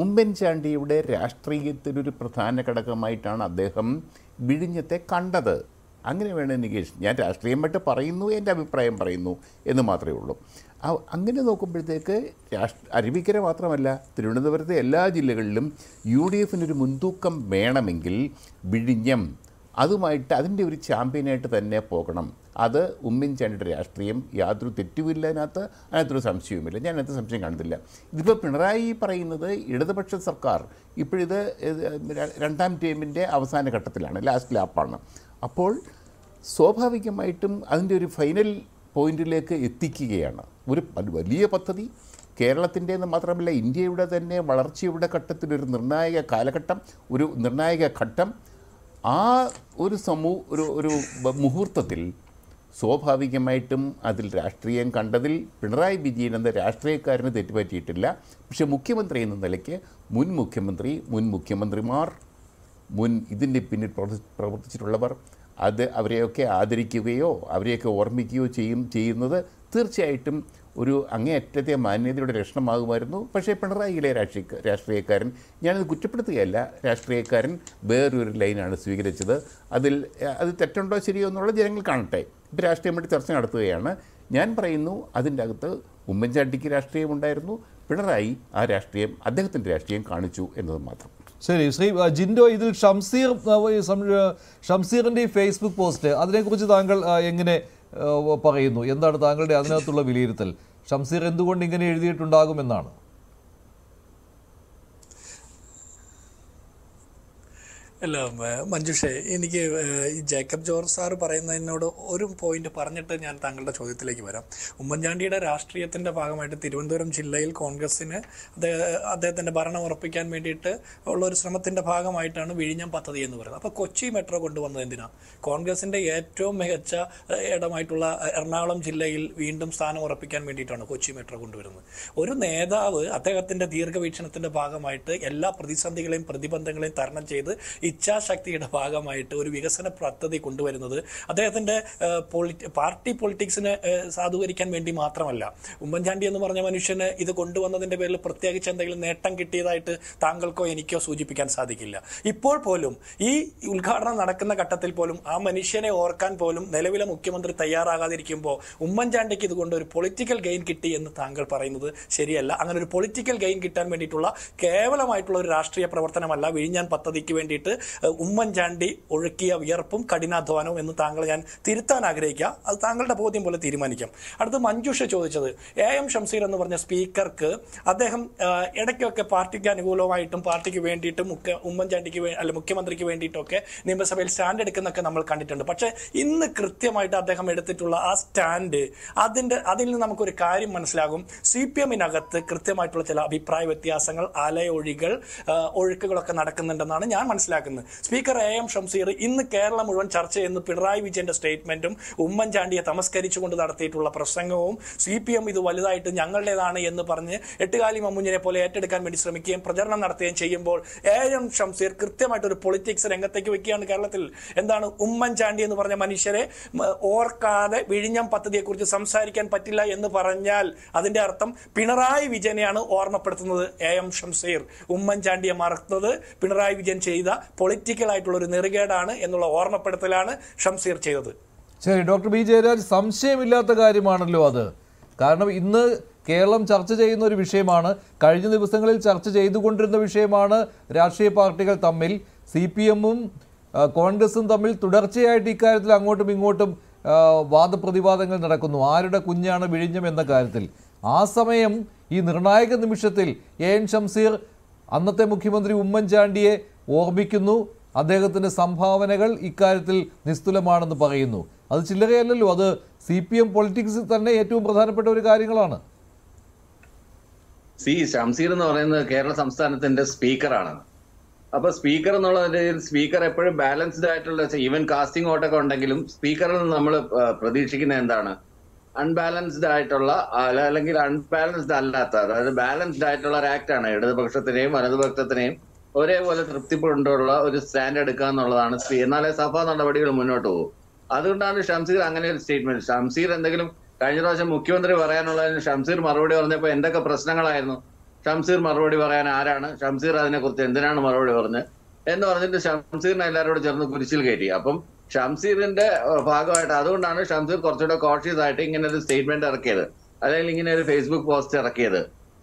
ഉമ്മൻചാണ്ടിയുടെ രാഷ്ട്രീയത്തിലൊരു പ്രധാന ഘടകമായിട്ടാണ് അദ്ദേഹം വിഴിഞ്ഞത്തെ കണ്ടത് അങ്ങനെ വേണം നികേഷ് ഞാൻ രാഷ്ട്രീയമായിട്ട് പറയുന്നു എൻ്റെ അഭിപ്രായം പറയുന്നു എന്ന് മാത്രമേ ഉള്ളൂ അങ്ങനെ നോക്കുമ്പോഴത്തേക്ക് രാഷ്ട്ര അരുവിക്കര മാത്രമല്ല തിരുവനന്തപുരത്തെ എല്ലാ ജില്ലകളിലും യു ഡി എഫിനൊരു മുൻതൂക്കം വേണമെങ്കിൽ വിഴിഞ്ഞം അതുമായിട്ട് അതിൻ്റെ ഒരു ചാമ്പ്യനായിട്ട് തന്നെ പോകണം അത് ഉമ്മൻചാണ്ടിയുടെ രാഷ്ട്രീയം യാതൊരു തെറ്റുമില്ല അതിനകത്ത് അതിനകത്തൊരു സംശയവുമില്ല ഞാൻ അതിനകത്ത് സംശയം കാണുന്നില്ല ഇതിപ്പോൾ പിണറായി പറയുന്നത് ഇടതുപക്ഷ സർക്കാർ ഇപ്പോഴിത് രണ്ടാം ടീമിൻ്റെ അവസാന ഘട്ടത്തിലാണ് ലാസ്റ്റ് ലാപ്പാണ് അപ്പോൾ സ്വാഭാവികമായിട്ടും അതിൻ്റെ ഒരു ഫൈനൽ പോയിന്റിലേക്ക് എത്തിക്കുകയാണ് ഒരു വലിയ പദ്ധതി കേരളത്തിൻ്റെ എന്ന് മാത്രമല്ല ഇന്ത്യയുടെ തന്നെ വളർച്ചയുടെ ഘട്ടത്തിൽ ഒരു നിർണായക കാലഘട്ടം ഒരു നിർണായക ഘട്ടം ആ ഒരു സമൂ ഒരു ഒരു മുഹൂർത്തത്തിൽ സ്വാഭാവികമായിട്ടും അതിൽ രാഷ്ട്രീയം കണ്ടതിൽ പിണറായി വിജയൻ എന്ന രാഷ്ട്രീയക്കാരന് തെറ്റുപറ്റിയിട്ടില്ല പക്ഷെ മുഖ്യമന്ത്രി എന്ന നിലയ്ക്ക് മുൻ മുഖ്യമന്ത്രി മുൻ മുഖ്യമന്ത്രിമാർ മുൻ ഇതിൻ്റെ പിന്നിൽ പ്രവർത്തിച്ചിട്ടുള്ളവർ അത് അവരെയൊക്കെ ആദരിക്കുകയോ അവരെയൊക്കെ ഓർമ്മിക്കുകയോ ചെയ്യും ചെയ്യുന്നത് തീർച്ചയായിട്ടും ഒരു അങ്ങേയറ്റത്തെ മാന്യതയുടെ രക്ഷണമാകുമായിരുന്നു പക്ഷേ പിണറായിയിലെ രാഷ്ട്രീയ രാഷ്ട്രീയക്കാരൻ ഞാനത് കുറ്റപ്പെടുത്തുകയല്ല രാഷ്ട്രീയക്കാരൻ വേറൊരു ലൈനാണ് സ്വീകരിച്ചത് അതിൽ അത് തെറ്റുണ്ടോ ശരിയോ എന്നുള്ള ജനങ്ങൾ കാണട്ടെ ഇപ്പോൾ രാഷ്ട്രീയം വേണ്ടി ചർച്ച നടത്തുകയാണ് ഞാൻ പറയുന്നു അതിൻ്റെ അകത്ത് ഉമ്മൻചാണ്ടിക്ക് രാഷ്ട്രീയമുണ്ടായിരുന്നു പിണറായി ആ രാഷ്ട്രീയം അദ്ദേഹത്തിൻ്റെ രാഷ്ട്രീയം കാണിച്ചു എന്നത് മാത്രം ശരി ശ്രീ ജിൻഡോ ഇതിൽ ഷംസീർ ഷംസീറിൻ്റെ ഈ ഫേസ്ബുക്ക് പോസ്റ്റ് അതിനെക്കുറിച്ച് താങ്കൾ എങ്ങനെ പറയുന്നു എന്താണ് താങ്കളുടെ അതിനകത്തുള്ള വിലയിരുത്തൽ ഷംസീർ എന്തുകൊണ്ട് ഇങ്ങനെ എഴുതിയിട്ടുണ്ടാകുമെന്നാണ് അല്ല മഞ്ജുഷേ എനിക്ക് ഈ ജേക്കബ് ജോർജ് സാർ പറയുന്നതിനോട് ഒരു പോയിന്റ് പറഞ്ഞിട്ട് ഞാൻ താങ്കളുടെ ചോദ്യത്തിലേക്ക് വരാം ഉമ്മൻചാണ്ടിയുടെ രാഷ്ട്രീയത്തിൻ്റെ ഭാഗമായിട്ട് തിരുവനന്തപുരം ജില്ലയിൽ കോൺഗ്രസ്സിന് അദ്ദേഹത്തിൻ്റെ ഭരണം ഉറപ്പിക്കാൻ വേണ്ടിയിട്ട് ഉള്ള ഒരു ശ്രമത്തിൻ്റെ ഭാഗമായിട്ടാണ് വിഴിഞ്ഞം പദ്ധതി എന്ന് പറയുന്നത് അപ്പോൾ കൊച്ചി മെട്രോ കൊണ്ടുവന്നത് എന്തിനാണ് കോൺഗ്രസിൻ്റെ ഏറ്റവും മികച്ച ഇടമായിട്ടുള്ള എറണാകുളം ജില്ലയിൽ വീണ്ടും സ്ഥാനം ഉറപ്പിക്കാൻ വേണ്ടിയിട്ടാണ് കൊച്ചി മെട്രോ കൊണ്ടുവരുന്നത് ഒരു നേതാവ് അദ്ദേഹത്തിൻ്റെ ദീർഘവീക്ഷണത്തിൻ്റെ ഭാഗമായിട്ട് എല്ലാ പ്രതിസന്ധികളെയും പ്രതിബന്ധങ്ങളെയും തരണം ചെയ്ത് ഇച്ഛാശക്തിയുടെ ഭാഗമായിട്ട് ഒരു വികസന പദ്ധതി കൊണ്ടുവരുന്നത് അദ്ദേഹത്തിൻ്റെ പാർട്ടി പൊളിറ്റിക്സിനെ സാധൂകരിക്കാൻ വേണ്ടി മാത്രമല്ല ഉമ്മൻചാണ്ടി എന്ന് പറഞ്ഞ മനുഷ്യന് ഇത് കൊണ്ടുവന്നതിൻ്റെ പേരിൽ പ്രത്യേകിച്ച് എന്തെങ്കിലും നേട്ടം കിട്ടിയതായിട്ട് താങ്കൾക്കോ എനിക്കോ സൂചിപ്പിക്കാൻ സാധിക്കില്ല ഇപ്പോൾ പോലും ഈ ഉദ്ഘാടനം നടക്കുന്ന ഘട്ടത്തിൽ പോലും ആ മനുഷ്യനെ ഓർക്കാൻ പോലും നിലവിലെ മുഖ്യമന്ത്രി തയ്യാറാകാതിരിക്കുമ്പോൾ ഉമ്മൻചാണ്ടിക്ക് ഇതുകൊണ്ട് ഒരു പൊളിറ്റിക്കൽ ഗെയിൻ കിട്ടി എന്ന് താങ്കൾ പറയുന്നത് ശരിയല്ല അങ്ങനെ ഒരു പൊളിറ്റിക്കൽ ഗെയിൻ കിട്ടാൻ വേണ്ടിയിട്ടുള്ള കേവലമായിട്ടുള്ള ഒരു രാഷ്ട്രീയ പ്രവർത്തനമല്ല വിഴിഞ്ഞാൻ പദ്ധതിക്ക് വേണ്ടിയിട്ട് ഉമ്മൻചാണ്ടി ഒഴുക്കിയ വിയർപ്പും കഠിനാധ്വാനവും എന്ന് താങ്കൾ ഞാൻ തിരുത്താൻ ആഗ്രഹിക്കുക അത് താങ്കളുടെ ബോധ്യം പോലെ തീരുമാനിക്കാം അടുത്ത് മഞ്ജുഷ ചോദിച്ചത് എ എം ഷംസീർ എന്ന് പറഞ്ഞ സ്പീക്കർക്ക് അദ്ദേഹം ഇടയ്ക്കൊക്കെ പാർട്ടിക്ക് അനുകൂലമായിട്ടും പാർട്ടിക്ക് വേണ്ടിയിട്ടും മുഖ്യ ഉമ്മൻചാണ്ടിക്ക് അല്ല മുഖ്യമന്ത്രിക്ക് വേണ്ടിയിട്ടൊക്കെ നിയമസഭയിൽ സ്റ്റാൻഡ് എടുക്കുന്നൊക്കെ നമ്മൾ കണ്ടിട്ടുണ്ട് പക്ഷേ ഇന്ന് കൃത്യമായിട്ട് അദ്ദേഹം എടുത്തിട്ടുള്ള ആ സ്റ്റാൻഡ് അതിൻ്റെ അതിൽ നിന്ന് നമുക്കൊരു കാര്യം മനസ്സിലാകും സി പി എമ്മിനകത്ത് കൃത്യമായിട്ടുള്ള ചില അഭിപ്രായ വ്യത്യാസങ്ങൾ അലയൊഴികൾ ഒഴുക്കുകളൊക്കെ നടക്കുന്നുണ്ടെന്നാണ് ഞാൻ മനസ്സിലാക്കുന്നത് മനസ്സിലാക്കുന്നത് സ്പീക്കർ എ എം ഷംസീർ ഇന്ന് കേരളം മുഴുവൻ ചർച്ച ചെയ്യുന്ന പിണറായി വിജയന്റെ സ്റ്റേറ്റ്മെന്റും ഉമ്മൻചാണ്ടിയെ തമസ്കരിച്ചുകൊണ്ട് നടത്തിയിട്ടുള്ള പ്രസംഗവും സി പി എം ഇത് വലുതായിട്ട് ഞങ്ങളുടേതാണ് എന്ന് പറഞ്ഞ് എട്ടുകാലി മമ്മൂഞ്ഞിനെ പോലെ ഏറ്റെടുക്കാൻ വേണ്ടി ശ്രമിക്കുകയും പ്രചരണം നടത്തുകയും ചെയ്യുമ്പോൾ എ എം ഷംസീർ കൃത്യമായിട്ട് ഒരു പൊളിറ്റിക്സ് രംഗത്തേക്ക് വെക്കുകയാണ് കേരളത്തിൽ എന്താണ് ഉമ്മൻചാണ്ടി എന്ന് പറഞ്ഞ മനുഷ്യരെ ഓർക്കാതെ വിഴിഞ്ഞം പദ്ധതിയെക്കുറിച്ച് സംസാരിക്കാൻ പറ്റില്ല എന്ന് പറഞ്ഞാൽ അതിന്റെ അർത്ഥം പിണറായി വിജയനെയാണ് ഓർമ്മപ്പെടുത്തുന്നത് എ എം ഷംസീർ ഉമ്മൻചാണ്ടിയെ മറക്കുന്നത് പിണറായി വിജയൻ ചെയ്ത പൊളിറ്റിക്കലായിട്ടുള്ള ഒരു നെറുകേടാണ് എന്നുള്ള ഓർമ്മപ്പെടുത്തലാണ് ഷംസീർ ചെയ്തത് ശരി ഡോക്ടർ ബി ജയരാജ് സംശയമില്ലാത്ത കാര്യമാണല്ലോ അത് കാരണം ഇന്ന് കേരളം ചർച്ച ചെയ്യുന്ന ഒരു വിഷയമാണ് കഴിഞ്ഞ ദിവസങ്ങളിൽ ചർച്ച ചെയ്തുകൊണ്ടിരുന്ന വിഷയമാണ് രാഷ്ട്രീയ പാർട്ടികൾ തമ്മിൽ സി പി എമ്മും കോൺഗ്രസും തമ്മിൽ തുടർച്ചയായിട്ട് ഇക്കാര്യത്തിൽ അങ്ങോട്ടും ഇങ്ങോട്ടും വാദപ്രതിവാദങ്ങൾ നടക്കുന്നു ആരുടെ കുഞ്ഞാണ് വിഴിഞ്ഞം എന്ന കാര്യത്തിൽ ആ സമയം ഈ നിർണായക നിമിഷത്തിൽ എ എൻ ഷംസീർ അന്നത്തെ മുഖ്യമന്ത്രി ഉമ്മൻചാണ്ടിയെ ഓർമ്മിക്കുന്നു അദ്ദേഹത്തിൻ്റെ സംഭാവനകൾ ഇക്കാര്യത്തിൽ നിസ്തുലമാണെന്ന് പറയുന്നു അത് ചില്ലറയല്ലല്ലോ അത് സി പി എം പൊളിറ്റിക്സിൽ തന്നെ ഏറ്റവും പ്രധാനപ്പെട്ട ഒരു കാര്യങ്ങളാണ് സി ഷംസീർ എന്ന് പറയുന്നത് കേരള സംസ്ഥാനത്തിന്റെ സ്പീക്കറാണ് അപ്പൊ സ്പീക്കർ നിലയിൽ സ്പീക്കർ എപ്പോഴും ബാലൻസ്ഡ് ആയിട്ടുള്ള ഈവൻ കാസ്റ്റിംഗ് വോട്ടൊക്കെ ഉണ്ടെങ്കിലും സ്പീക്കറിൽ നിന്ന് നമ്മൾ പ്രതീക്ഷിക്കുന്ന എന്താണ് അൺബാലൻസ്ഡ് ആയിട്ടുള്ള അല്ലെങ്കിൽ അൺബാലൻസ്ഡ് അല്ലാത്ത അതായത് ബാലൻസ്ഡ് ആയിട്ടുള്ള ഒരു ആക്ട് ആണ് ഇടതുപക്ഷത്തിനെയും വലതുപക്ഷത്തിനെയും ഒരേപോലെ തൃപ്തിപ്പെട്ടുള്ള ഒരു സ്റ്റാൻഡ് എടുക്കുക എന്നുള്ളതാണ് എന്നാലേ സഭ നടപടികൾ മുന്നോട്ട് പോകും അതുകൊണ്ടാണ് ഷംസീർ അങ്ങനെ ഒരു സ്റ്റേറ്റ്മെന്റ് ഷംസീർ എന്തെങ്കിലും കഴിഞ്ഞ പ്രാവശ്യം മുഖ്യമന്ത്രി പറയാനുള്ളതിന് ഷംസീർ മറുപടി പറഞ്ഞപ്പോൾ എന്തൊക്കെ പ്രശ്നങ്ങളായിരുന്നു ഷംസീർ മറുപടി പറയാൻ ആരാണ് ഷംസീർ അതിനെക്കുറിച്ച് എന്തിനാണ് മറുപടി പറഞ്ഞത് എന്ന് പറഞ്ഞിട്ട് ഷംസീറിനെ എല്ലാവരോടും ചേർന്ന് കുരിശിൽ കയറ്റി അപ്പം ഷംസീറിന്റെ ഭാഗമായിട്ട് അതുകൊണ്ടാണ് ഷംസീർ കുറച്ചുകൂടെ കോൺഷ്യസ് ആയിട്ട് ഇങ്ങനെ ഒരു സ്റ്റേറ്റ്മെന്റ് ഇറക്കിയത് അല്ലെങ്കിൽ ഇങ്ങനെ ഒരു ഫേസ്ബുക്ക് പോസ്റ്റ് ഇറക്കിയത്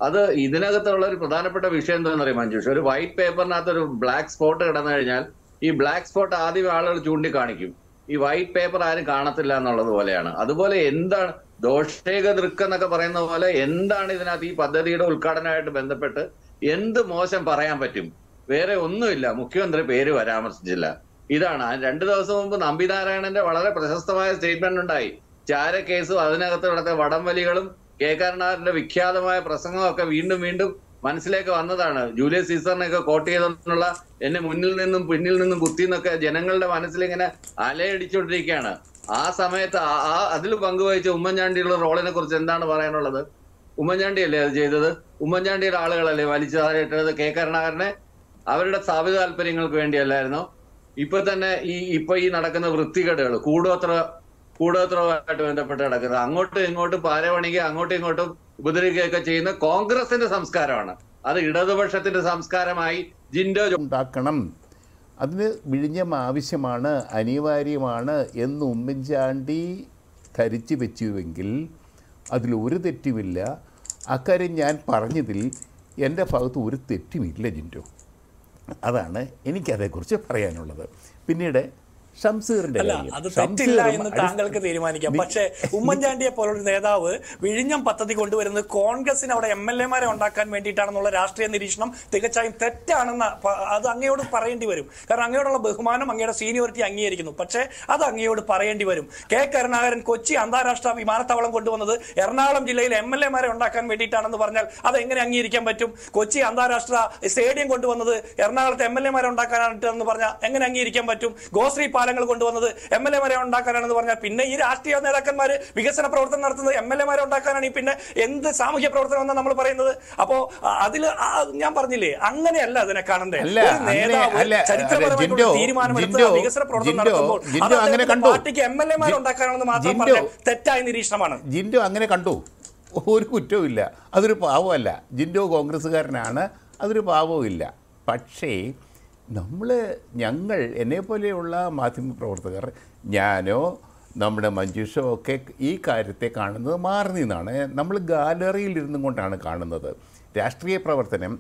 അത് ഇതിനകത്തുള്ള ഒരു പ്രധാനപ്പെട്ട വിഷയം എന്താണെന്നറിയാം മഞ്ജുഷ് ഒരു വൈറ്റ് പേപ്പറിനകത്ത് ഒരു ബ്ലാക്ക് സ്പോട്ട് കിടന്നു കഴിഞ്ഞാൽ ഈ ബ്ലാക്ക് സ്പോട്ട് ആദ്യം ആളുകൾ ചൂണ്ടിക്കാണിക്കും ഈ വൈറ്റ് പേപ്പർ ആരും കാണത്തില്ല എന്നുള്ളത് പോലെയാണ് അതുപോലെ എന്താണ് ദോഷേക ദൃക്ക് എന്നൊക്കെ പറയുന്ന പോലെ എന്താണ് ഇതിനകത്ത് ഈ പദ്ധതിയുടെ ഉദ്ഘാടനമായിട്ട് ബന്ധപ്പെട്ട് എന്ത് മോശം പറയാൻ പറ്റും വേറെ ഒന്നുമില്ല മുഖ്യമന്ത്രി പേര് പരാമർശിച്ചില്ല ഇതാണ് രണ്ടു ദിവസം മുമ്പ് നാരായണന്റെ വളരെ പ്രശസ്തമായ സ്റ്റേറ്റ്മെന്റ് ഉണ്ടായി ചാര കേസും അതിനകത്ത് നടത്തിയ വടംവലികളും കെ കരുണാകരന്റെ വിഖ്യാതമായ പ്രസംഗമൊക്കെ വീണ്ടും വീണ്ടും മനസ്സിലേക്ക് വന്നതാണ് ജൂലിയസ് സീസറിനെയൊക്കെ കോട്ട് ചെയ്തെന്നുള്ള എന്നെ മുന്നിൽ നിന്നും പിന്നിൽ നിന്നും കുത്തി എന്നൊക്കെ ജനങ്ങളുടെ മനസ്സിലിങ്ങനെ അലയടിച്ചുകൊണ്ടിരിക്കുകയാണ് ആ സമയത്ത് ആ അതിൽ പങ്കുവഹിച്ച ഉമ്മൻചാണ്ടിയുടെ റോളിനെ കുറിച്ച് എന്താണ് പറയാനുള്ളത് ഉമ്മൻചാണ്ടി അല്ലേ അത് ചെയ്തത് ഉമ്മൻചാണ്ടിയുടെ ആളുകളല്ലേ വലിച്ചു താഴെയിട്ടത് കെ കരുണാകരനെ അവരുടെ സ്ഥാപിത താല്പര്യങ്ങൾക്ക് വേണ്ടിയല്ലായിരുന്നു ഇപ്പൊ തന്നെ ഈ ഇപ്പൊ ഈ നടക്കുന്ന വൃത്തികേടുകൾ കൂടോത്ര കൂടോത്രവുമായിട്ട് ബന്ധപ്പെട്ട് കിടക്കുന്നത് അങ്ങോട്ടും ഇങ്ങോട്ടും പാരവണിക്കുകയും അങ്ങോട്ടും ഇങ്ങോട്ടും ഉപദ്രവിക്കുകയൊക്കെ ചെയ്യുന്ന കോൺഗ്രസിന്റെ സംസ്കാരമാണ് അത് ഇടതുപക്ഷത്തിന്റെ സംസ്കാരമായി ജിൻഡോ ഉണ്ടാക്കണം അതിന് വിഴിഞ്ഞം ആവശ്യമാണ് അനിവാര്യമാണ് എന്ന് ഉമ്മൻചാണ്ടി ധരിച്ചു വെച്ചുവെങ്കിൽ അതിൽ ഒരു തെറ്റുമില്ല അക്കാര്യം ഞാൻ പറഞ്ഞതിൽ എൻ്റെ ഭാഗത്ത് ഒരു തെറ്റുമില്ല ജിൻഡോ അതാണ് എനിക്കതേക്കുറിച്ച് പറയാനുള്ളത് പിന്നീട് ഷംസീറിന്റെ അല്ല അത് തെറ്റില്ല എന്ന് താങ്കൾക്ക് തീരുമാനിക്കാം പക്ഷേ ഉമ്മൻചാണ്ടിയെ പോലൊരു നേതാവ് വിഴിഞ്ഞം പദ്ധതി കൊണ്ടുവരുന്നത് കോൺഗ്രസിന് അവിടെ എം എൽ മാരെ ഉണ്ടാക്കാൻ വേണ്ടിയിട്ടാണെന്നുള്ള രാഷ്ട്രീയ നിരീക്ഷണം തികച്ചായും തെറ്റാണെന്ന് അത് അങ്ങയോട് പറയേണ്ടി വരും കാരണം അങ്ങയോടുള്ള ബഹുമാനം അങ്ങയുടെ സീനിയോറിറ്റി അംഗീകരിക്കുന്നു പക്ഷേ അത് അങ്ങയോട് പറയേണ്ടി വരും കെ കരുണാകരൻ കൊച്ചി അന്താരാഷ്ട്ര വിമാനത്താവളം കൊണ്ടുവന്നത് എറണാകുളം ജില്ലയിൽ എം എൽ മാരെ ഉണ്ടാക്കാൻ വേണ്ടിയിട്ടാണെന്ന് പറഞ്ഞാൽ അത് എങ്ങനെ അംഗീകരിക്കാൻ പറ്റും കൊച്ചി അന്താരാഷ്ട്ര സ്റ്റേഡിയം കൊണ്ടുവന്നത് എറണാകുളത്തെ എം എൽ മാരെ ഉണ്ടാക്കാനായിട്ടെന്ന് പറഞ്ഞാൽ എങ്ങനെ അംഗീകരിക്കാൻ പറ്റും ഗോശ്രീ തീരുമാനങ്ങൾ കൊണ്ടുവന്നത് എം എൽ എമാരെ ഉണ്ടാക്കാനാണെന്ന് പറഞ്ഞാൽ പിന്നെ ഈ രാഷ്ട്രീയ നേതാക്കന്മാർ വികസന പ്രവർത്തനം നടത്തുന്നത് എം എൽ എമാരെ ഉണ്ടാക്കാനാണ് പിന്നെ എന്ത് സാമൂഹ്യ പ്രവർത്തനം എന്നാണ് നമ്മൾ പറയുന്നത് അപ്പോ അതിൽ ഞാൻ പറഞ്ഞില്ലേ അങ്ങനെയല്ല അതിനെ കാണണ്ടേ തീരുമാനമെടുത്ത് വികസന പ്രവർത്തനം നടത്തുമ്പോൾ പാർട്ടിക്ക് എം എൽ എമാരെ ഉണ്ടാക്കാനാണെന്ന് മാത്രം തെറ്റായ നിരീക്ഷണമാണ് ജിൻഡോ അങ്ങനെ കണ്ടു ഒരു കുറ്റവുമില്ല അതൊരു പാവമല്ല ജിൻഡോ കോൺഗ്രസ്സുകാരനാണ് അതൊരു പാവവുമില്ല പക്ഷേ നമ്മൾ ഞങ്ങൾ മാധ്യമ പ്രവർത്തകർ ഞാനോ നമ്മുടെ മഞ്ജുഷോ ഒക്കെ ഈ കാര്യത്തെ കാണുന്നത് മാറി നിന്നാണ് നമ്മൾ ഗാലറിയിൽ ഇരുന്നു കൊണ്ടാണ് കാണുന്നത് രാഷ്ട്രീയ പ്രവർത്തനം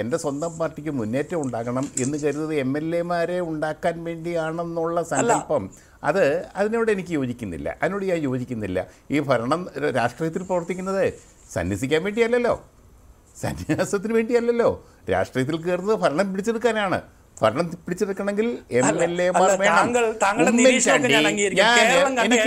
എൻ്റെ സ്വന്തം പാർട്ടിക്ക് മുന്നേറ്റം ഉണ്ടാകണം എന്ന് കരുതുന്നത് എം എൽ എമാരെ ഉണ്ടാക്കാൻ വേണ്ടിയാണെന്നുള്ള സങ്കല്പം അത് അതിനോട് എനിക്ക് യോജിക്കുന്നില്ല അതിനോട് ഞാൻ യോജിക്കുന്നില്ല ഈ ഭരണം രാഷ്ട്രീയത്തിൽ പ്രവർത്തിക്കുന്നത് സന്യസിക്കാൻ വേണ്ടിയല്ലല്ലോ സന്യാസത്തിന് വേണ്ടിയല്ലല്ലോ രാഷ്ട്രീയത്തിൽ കയറുന്നത് ഭരണം പിടിച്ചെടുക്കാനാണ് ഭരണം പിടിച്ചെടുക്കണമെങ്കിൽ എം എൽ എമാർ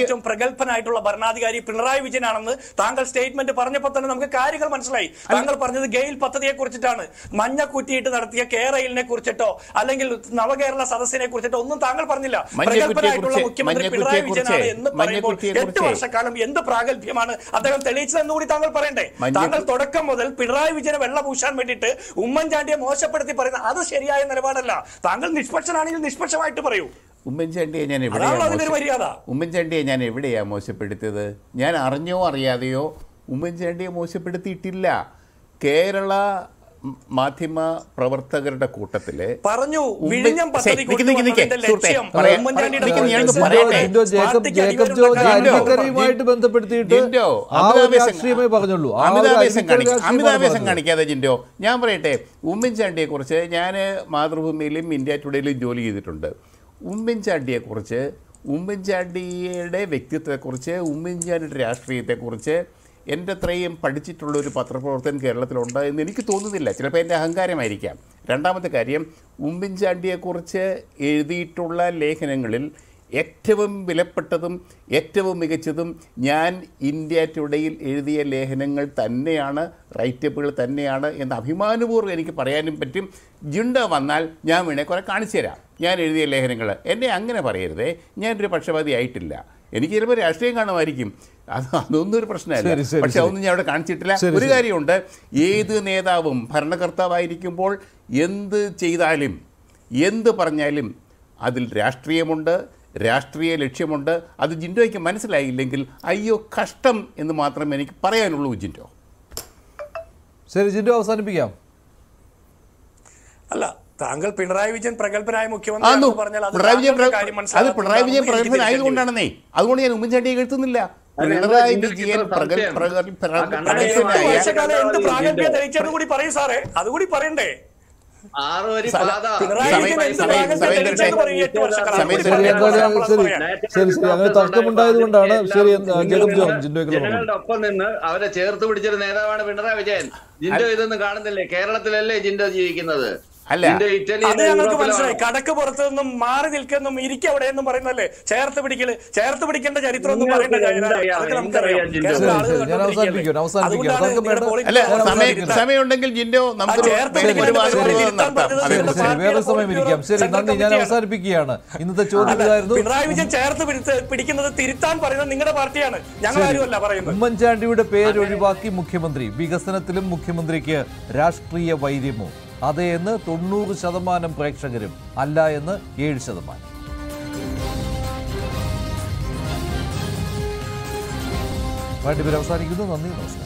ഏറ്റവും പ്രഗത്ഭനായിട്ടുള്ള ഭരണാധികാരി പിണറായി വിജയനാണെന്ന് താങ്കൾ സ്റ്റേറ്റ്മെന്റ് പറഞ്ഞപ്പോൾ തന്നെ നമുക്ക് കാര്യങ്ങൾ മനസ്സിലായി താങ്കൾ പറഞ്ഞത് ഗെയിൽ പദ്ധതിയെ കുറിച്ചിട്ടാണ് മഞ്ഞ കുറ്റിയിട്ട് നടത്തിയ കേരളിനെ കുറിച്ചിട്ടോ അല്ലെങ്കിൽ നവകേരള സദസ്സിനെ കുറിച്ചിട്ടോ ഒന്നും താങ്കൾ പറഞ്ഞില്ല പ്രഗത്ഭനായിട്ടുള്ള മുഖ്യമന്ത്രി പിണറായി വിജയനാണ് എന്ന് പറയുമ്പോൾ എട്ട് വർഷക്കാലം എന്ത് പ്രാഗൽഭ്യമാണ് അദ്ദേഹം തെളിയിച്ചതെന്ന് കൂടി താങ്കൾ പറയണ്ടേ താങ്കൾ തുടക്കം മുതൽ പിണറായി വിജയനെ വെള്ളപൂശാൻ വേണ്ടിയിട്ട് ഉമ്മൻചാണ്ടിയെ മോശപ്പെടുത്തി പറയുന്ന അത് ശരിയായ നിലപാടല്ല താങ്കൾ നിഷ്പക്ഷനാണെങ്കിൽ നിഷ്പക്ഷമായിട്ട് പറയൂ ഉമ്മൻചാണ്ടിയെ ഞാൻ എവിടെയാണ് ഉമ്മൻചാണ്ടിയെ ഞാൻ എവിടെയാണ് മോശപ്പെടുത്തിയത് ഞാൻ അറിഞ്ഞോ അറിയാതെയോ ഉമ്മൻചാണ്ടിയെ മോശപ്പെടുത്തിയിട്ടില്ല കേരള മാധ്യമ പ്രവർത്തകരുടെ കൂട്ടത്തിലെ പറഞ്ഞു വിഴിഞ്ഞം അമിതാവേശം കാണിക്കാതെ ജിൻഡോ ഞാൻ പറയട്ടെ ഉമ്മൻചാണ്ടിയെ കുറിച്ച് ഞാൻ മാതൃഭൂമിയിലും ഇന്ത്യ ടുഡേയിലും ജോലി ചെയ്തിട്ടുണ്ട് ഉമ്മൻചാണ്ടിയെ കുറിച്ച് ഉമ്മൻചാണ്ടിയുടെ വ്യക്തിത്വത്തെക്കുറിച്ച് ഉമ്മൻചാണ്ടിയുടെ രാഷ്ട്രീയത്തെക്കുറിച്ച് എൻ്റെ അത്രയും പഠിച്ചിട്ടുള്ളൊരു പത്രപ്രവർത്തകൻ കേരളത്തിലുണ്ട് എന്ന് എനിക്ക് തോന്നുന്നില്ല ചിലപ്പോൾ എൻ്റെ അഹങ്കാരമായിരിക്കാം രണ്ടാമത്തെ കാര്യം ഉമ്മൻചാണ്ടിയെക്കുറിച്ച് എഴുതിയിട്ടുള്ള ലേഖനങ്ങളിൽ ഏറ്റവും വിലപ്പെട്ടതും ഏറ്റവും മികച്ചതും ഞാൻ ഇന്ത്യ ടുഡേയിൽ എഴുതിയ ലേഖനങ്ങൾ തന്നെയാണ് റൈറ്റപ്പുകൾ തന്നെയാണ് എന്ന് അഭിമാനപൂർവ്വം എനിക്ക് പറയാനും പറ്റും ജിണ്ട വന്നാൽ ഞാൻ വേണേ കുറെ കാണിച്ചു തരാം ഞാൻ എഴുതിയ ലേഖനങ്ങൾ എന്നെ അങ്ങനെ പറയരുതേ ഞാനൊരു പക്ഷപാതി ആയിട്ടില്ല എനിക്ക് ചിലപ്പോൾ രാഷ്ട്രീയം കാണുമായിരിക്കും അത് അതൊന്നും ഒരു പ്രശ്നമല്ല പക്ഷെ അതൊന്നും ഞാൻ അവിടെ കാണിച്ചിട്ടില്ല ഒരു കാര്യമുണ്ട് ഏത് നേതാവും ഭരണകർത്താവായിരിക്കുമ്പോൾ എന്ത് ചെയ്താലും എന്ത് പറഞ്ഞാലും അതിൽ രാഷ്ട്രീയമുണ്ട് രാഷ്ട്രീയ ലക്ഷ്യമുണ്ട് അത് ജിൻഡോയ്ക്ക് മനസ്സിലായില്ലെങ്കിൽ അയ്യോ കഷ്ടം എന്ന് മാത്രമേ എനിക്ക് പറയാനുള്ളൂ ജിൻഡോ ശരി ജിൻഡോ അവസാനിപ്പിക്കാം അല്ല താങ്കൾ പിണറായി വിജയൻ പ്രഗത്ഭനായ മുഖ്യമന്ത്രി പറഞ്ഞാൽ അത് പിണറായി വിജയൻ പ്രഗത്ഭനായതുകൊണ്ടാണെന്നേ അതുകൊണ്ട് ഞാൻ ഉമ്മൻചാണ്ടിയെ എഴുത്തുന്നില്ല ാണ് സാറേ പറയണ്ടേ ശരി ജേക്കബ് ഒപ്പം നിന്ന് അവരെ ചേർത്ത് പിടിച്ചൊരു നേതാവാണ് പിണറായി വിജയൻ ജിൻഡോ ഇതൊന്നും കാണുന്നില്ലേ കേരളത്തിലല്ലേ ജിൻഡോ ജീവിക്കുന്നത് അല്ല അത് ഞങ്ങൾക്ക് മനസ്സിലായി കടക്ക് പുറത്തു നിന്നും മാറി നിൽക്കുന്നും ഇരിക്കും അവിടെ എന്നും പറയുന്നല്ലേ ചേർത്ത് പിടിക്കല് ചേർത്ത് പിടിക്കേണ്ട ചരിത്രം ഒന്നും പറയേണ്ട സമയമുണ്ടെങ്കിൽ ജിൻഡോ വേറെ സമയം ഇരിക്കാം ശരി ഞാൻ അവസാനിപ്പിക്കുകയാണ് ഇന്നത്തെ ചോദ്യമായിരുന്നു പിണറായി വിജയൻ ചേർത്ത് പിടിക്കുന്നത് തിരുത്താൻ പറയുന്നത് നിങ്ങളുടെ പാർട്ടിയാണ് ഞങ്ങൾ പറയുന്നത് ഉമ്മൻചാണ്ടിയുടെ പേര് ഒഴിവാക്കി മുഖ്യമന്ത്രി വികസനത്തിലും മുഖ്യമന്ത്രിക്ക് രാഷ്ട്രീയ വൈര്യമോ അതെ എന്ന് തൊണ്ണൂറ് ശതമാനം പ്രേക്ഷകരും അല്ല എന്ന് ഏഴ് ശതമാനം വേണ്ടി പേര് അവസാനിക്കുന്നു നന്ദി നമസ്കാരം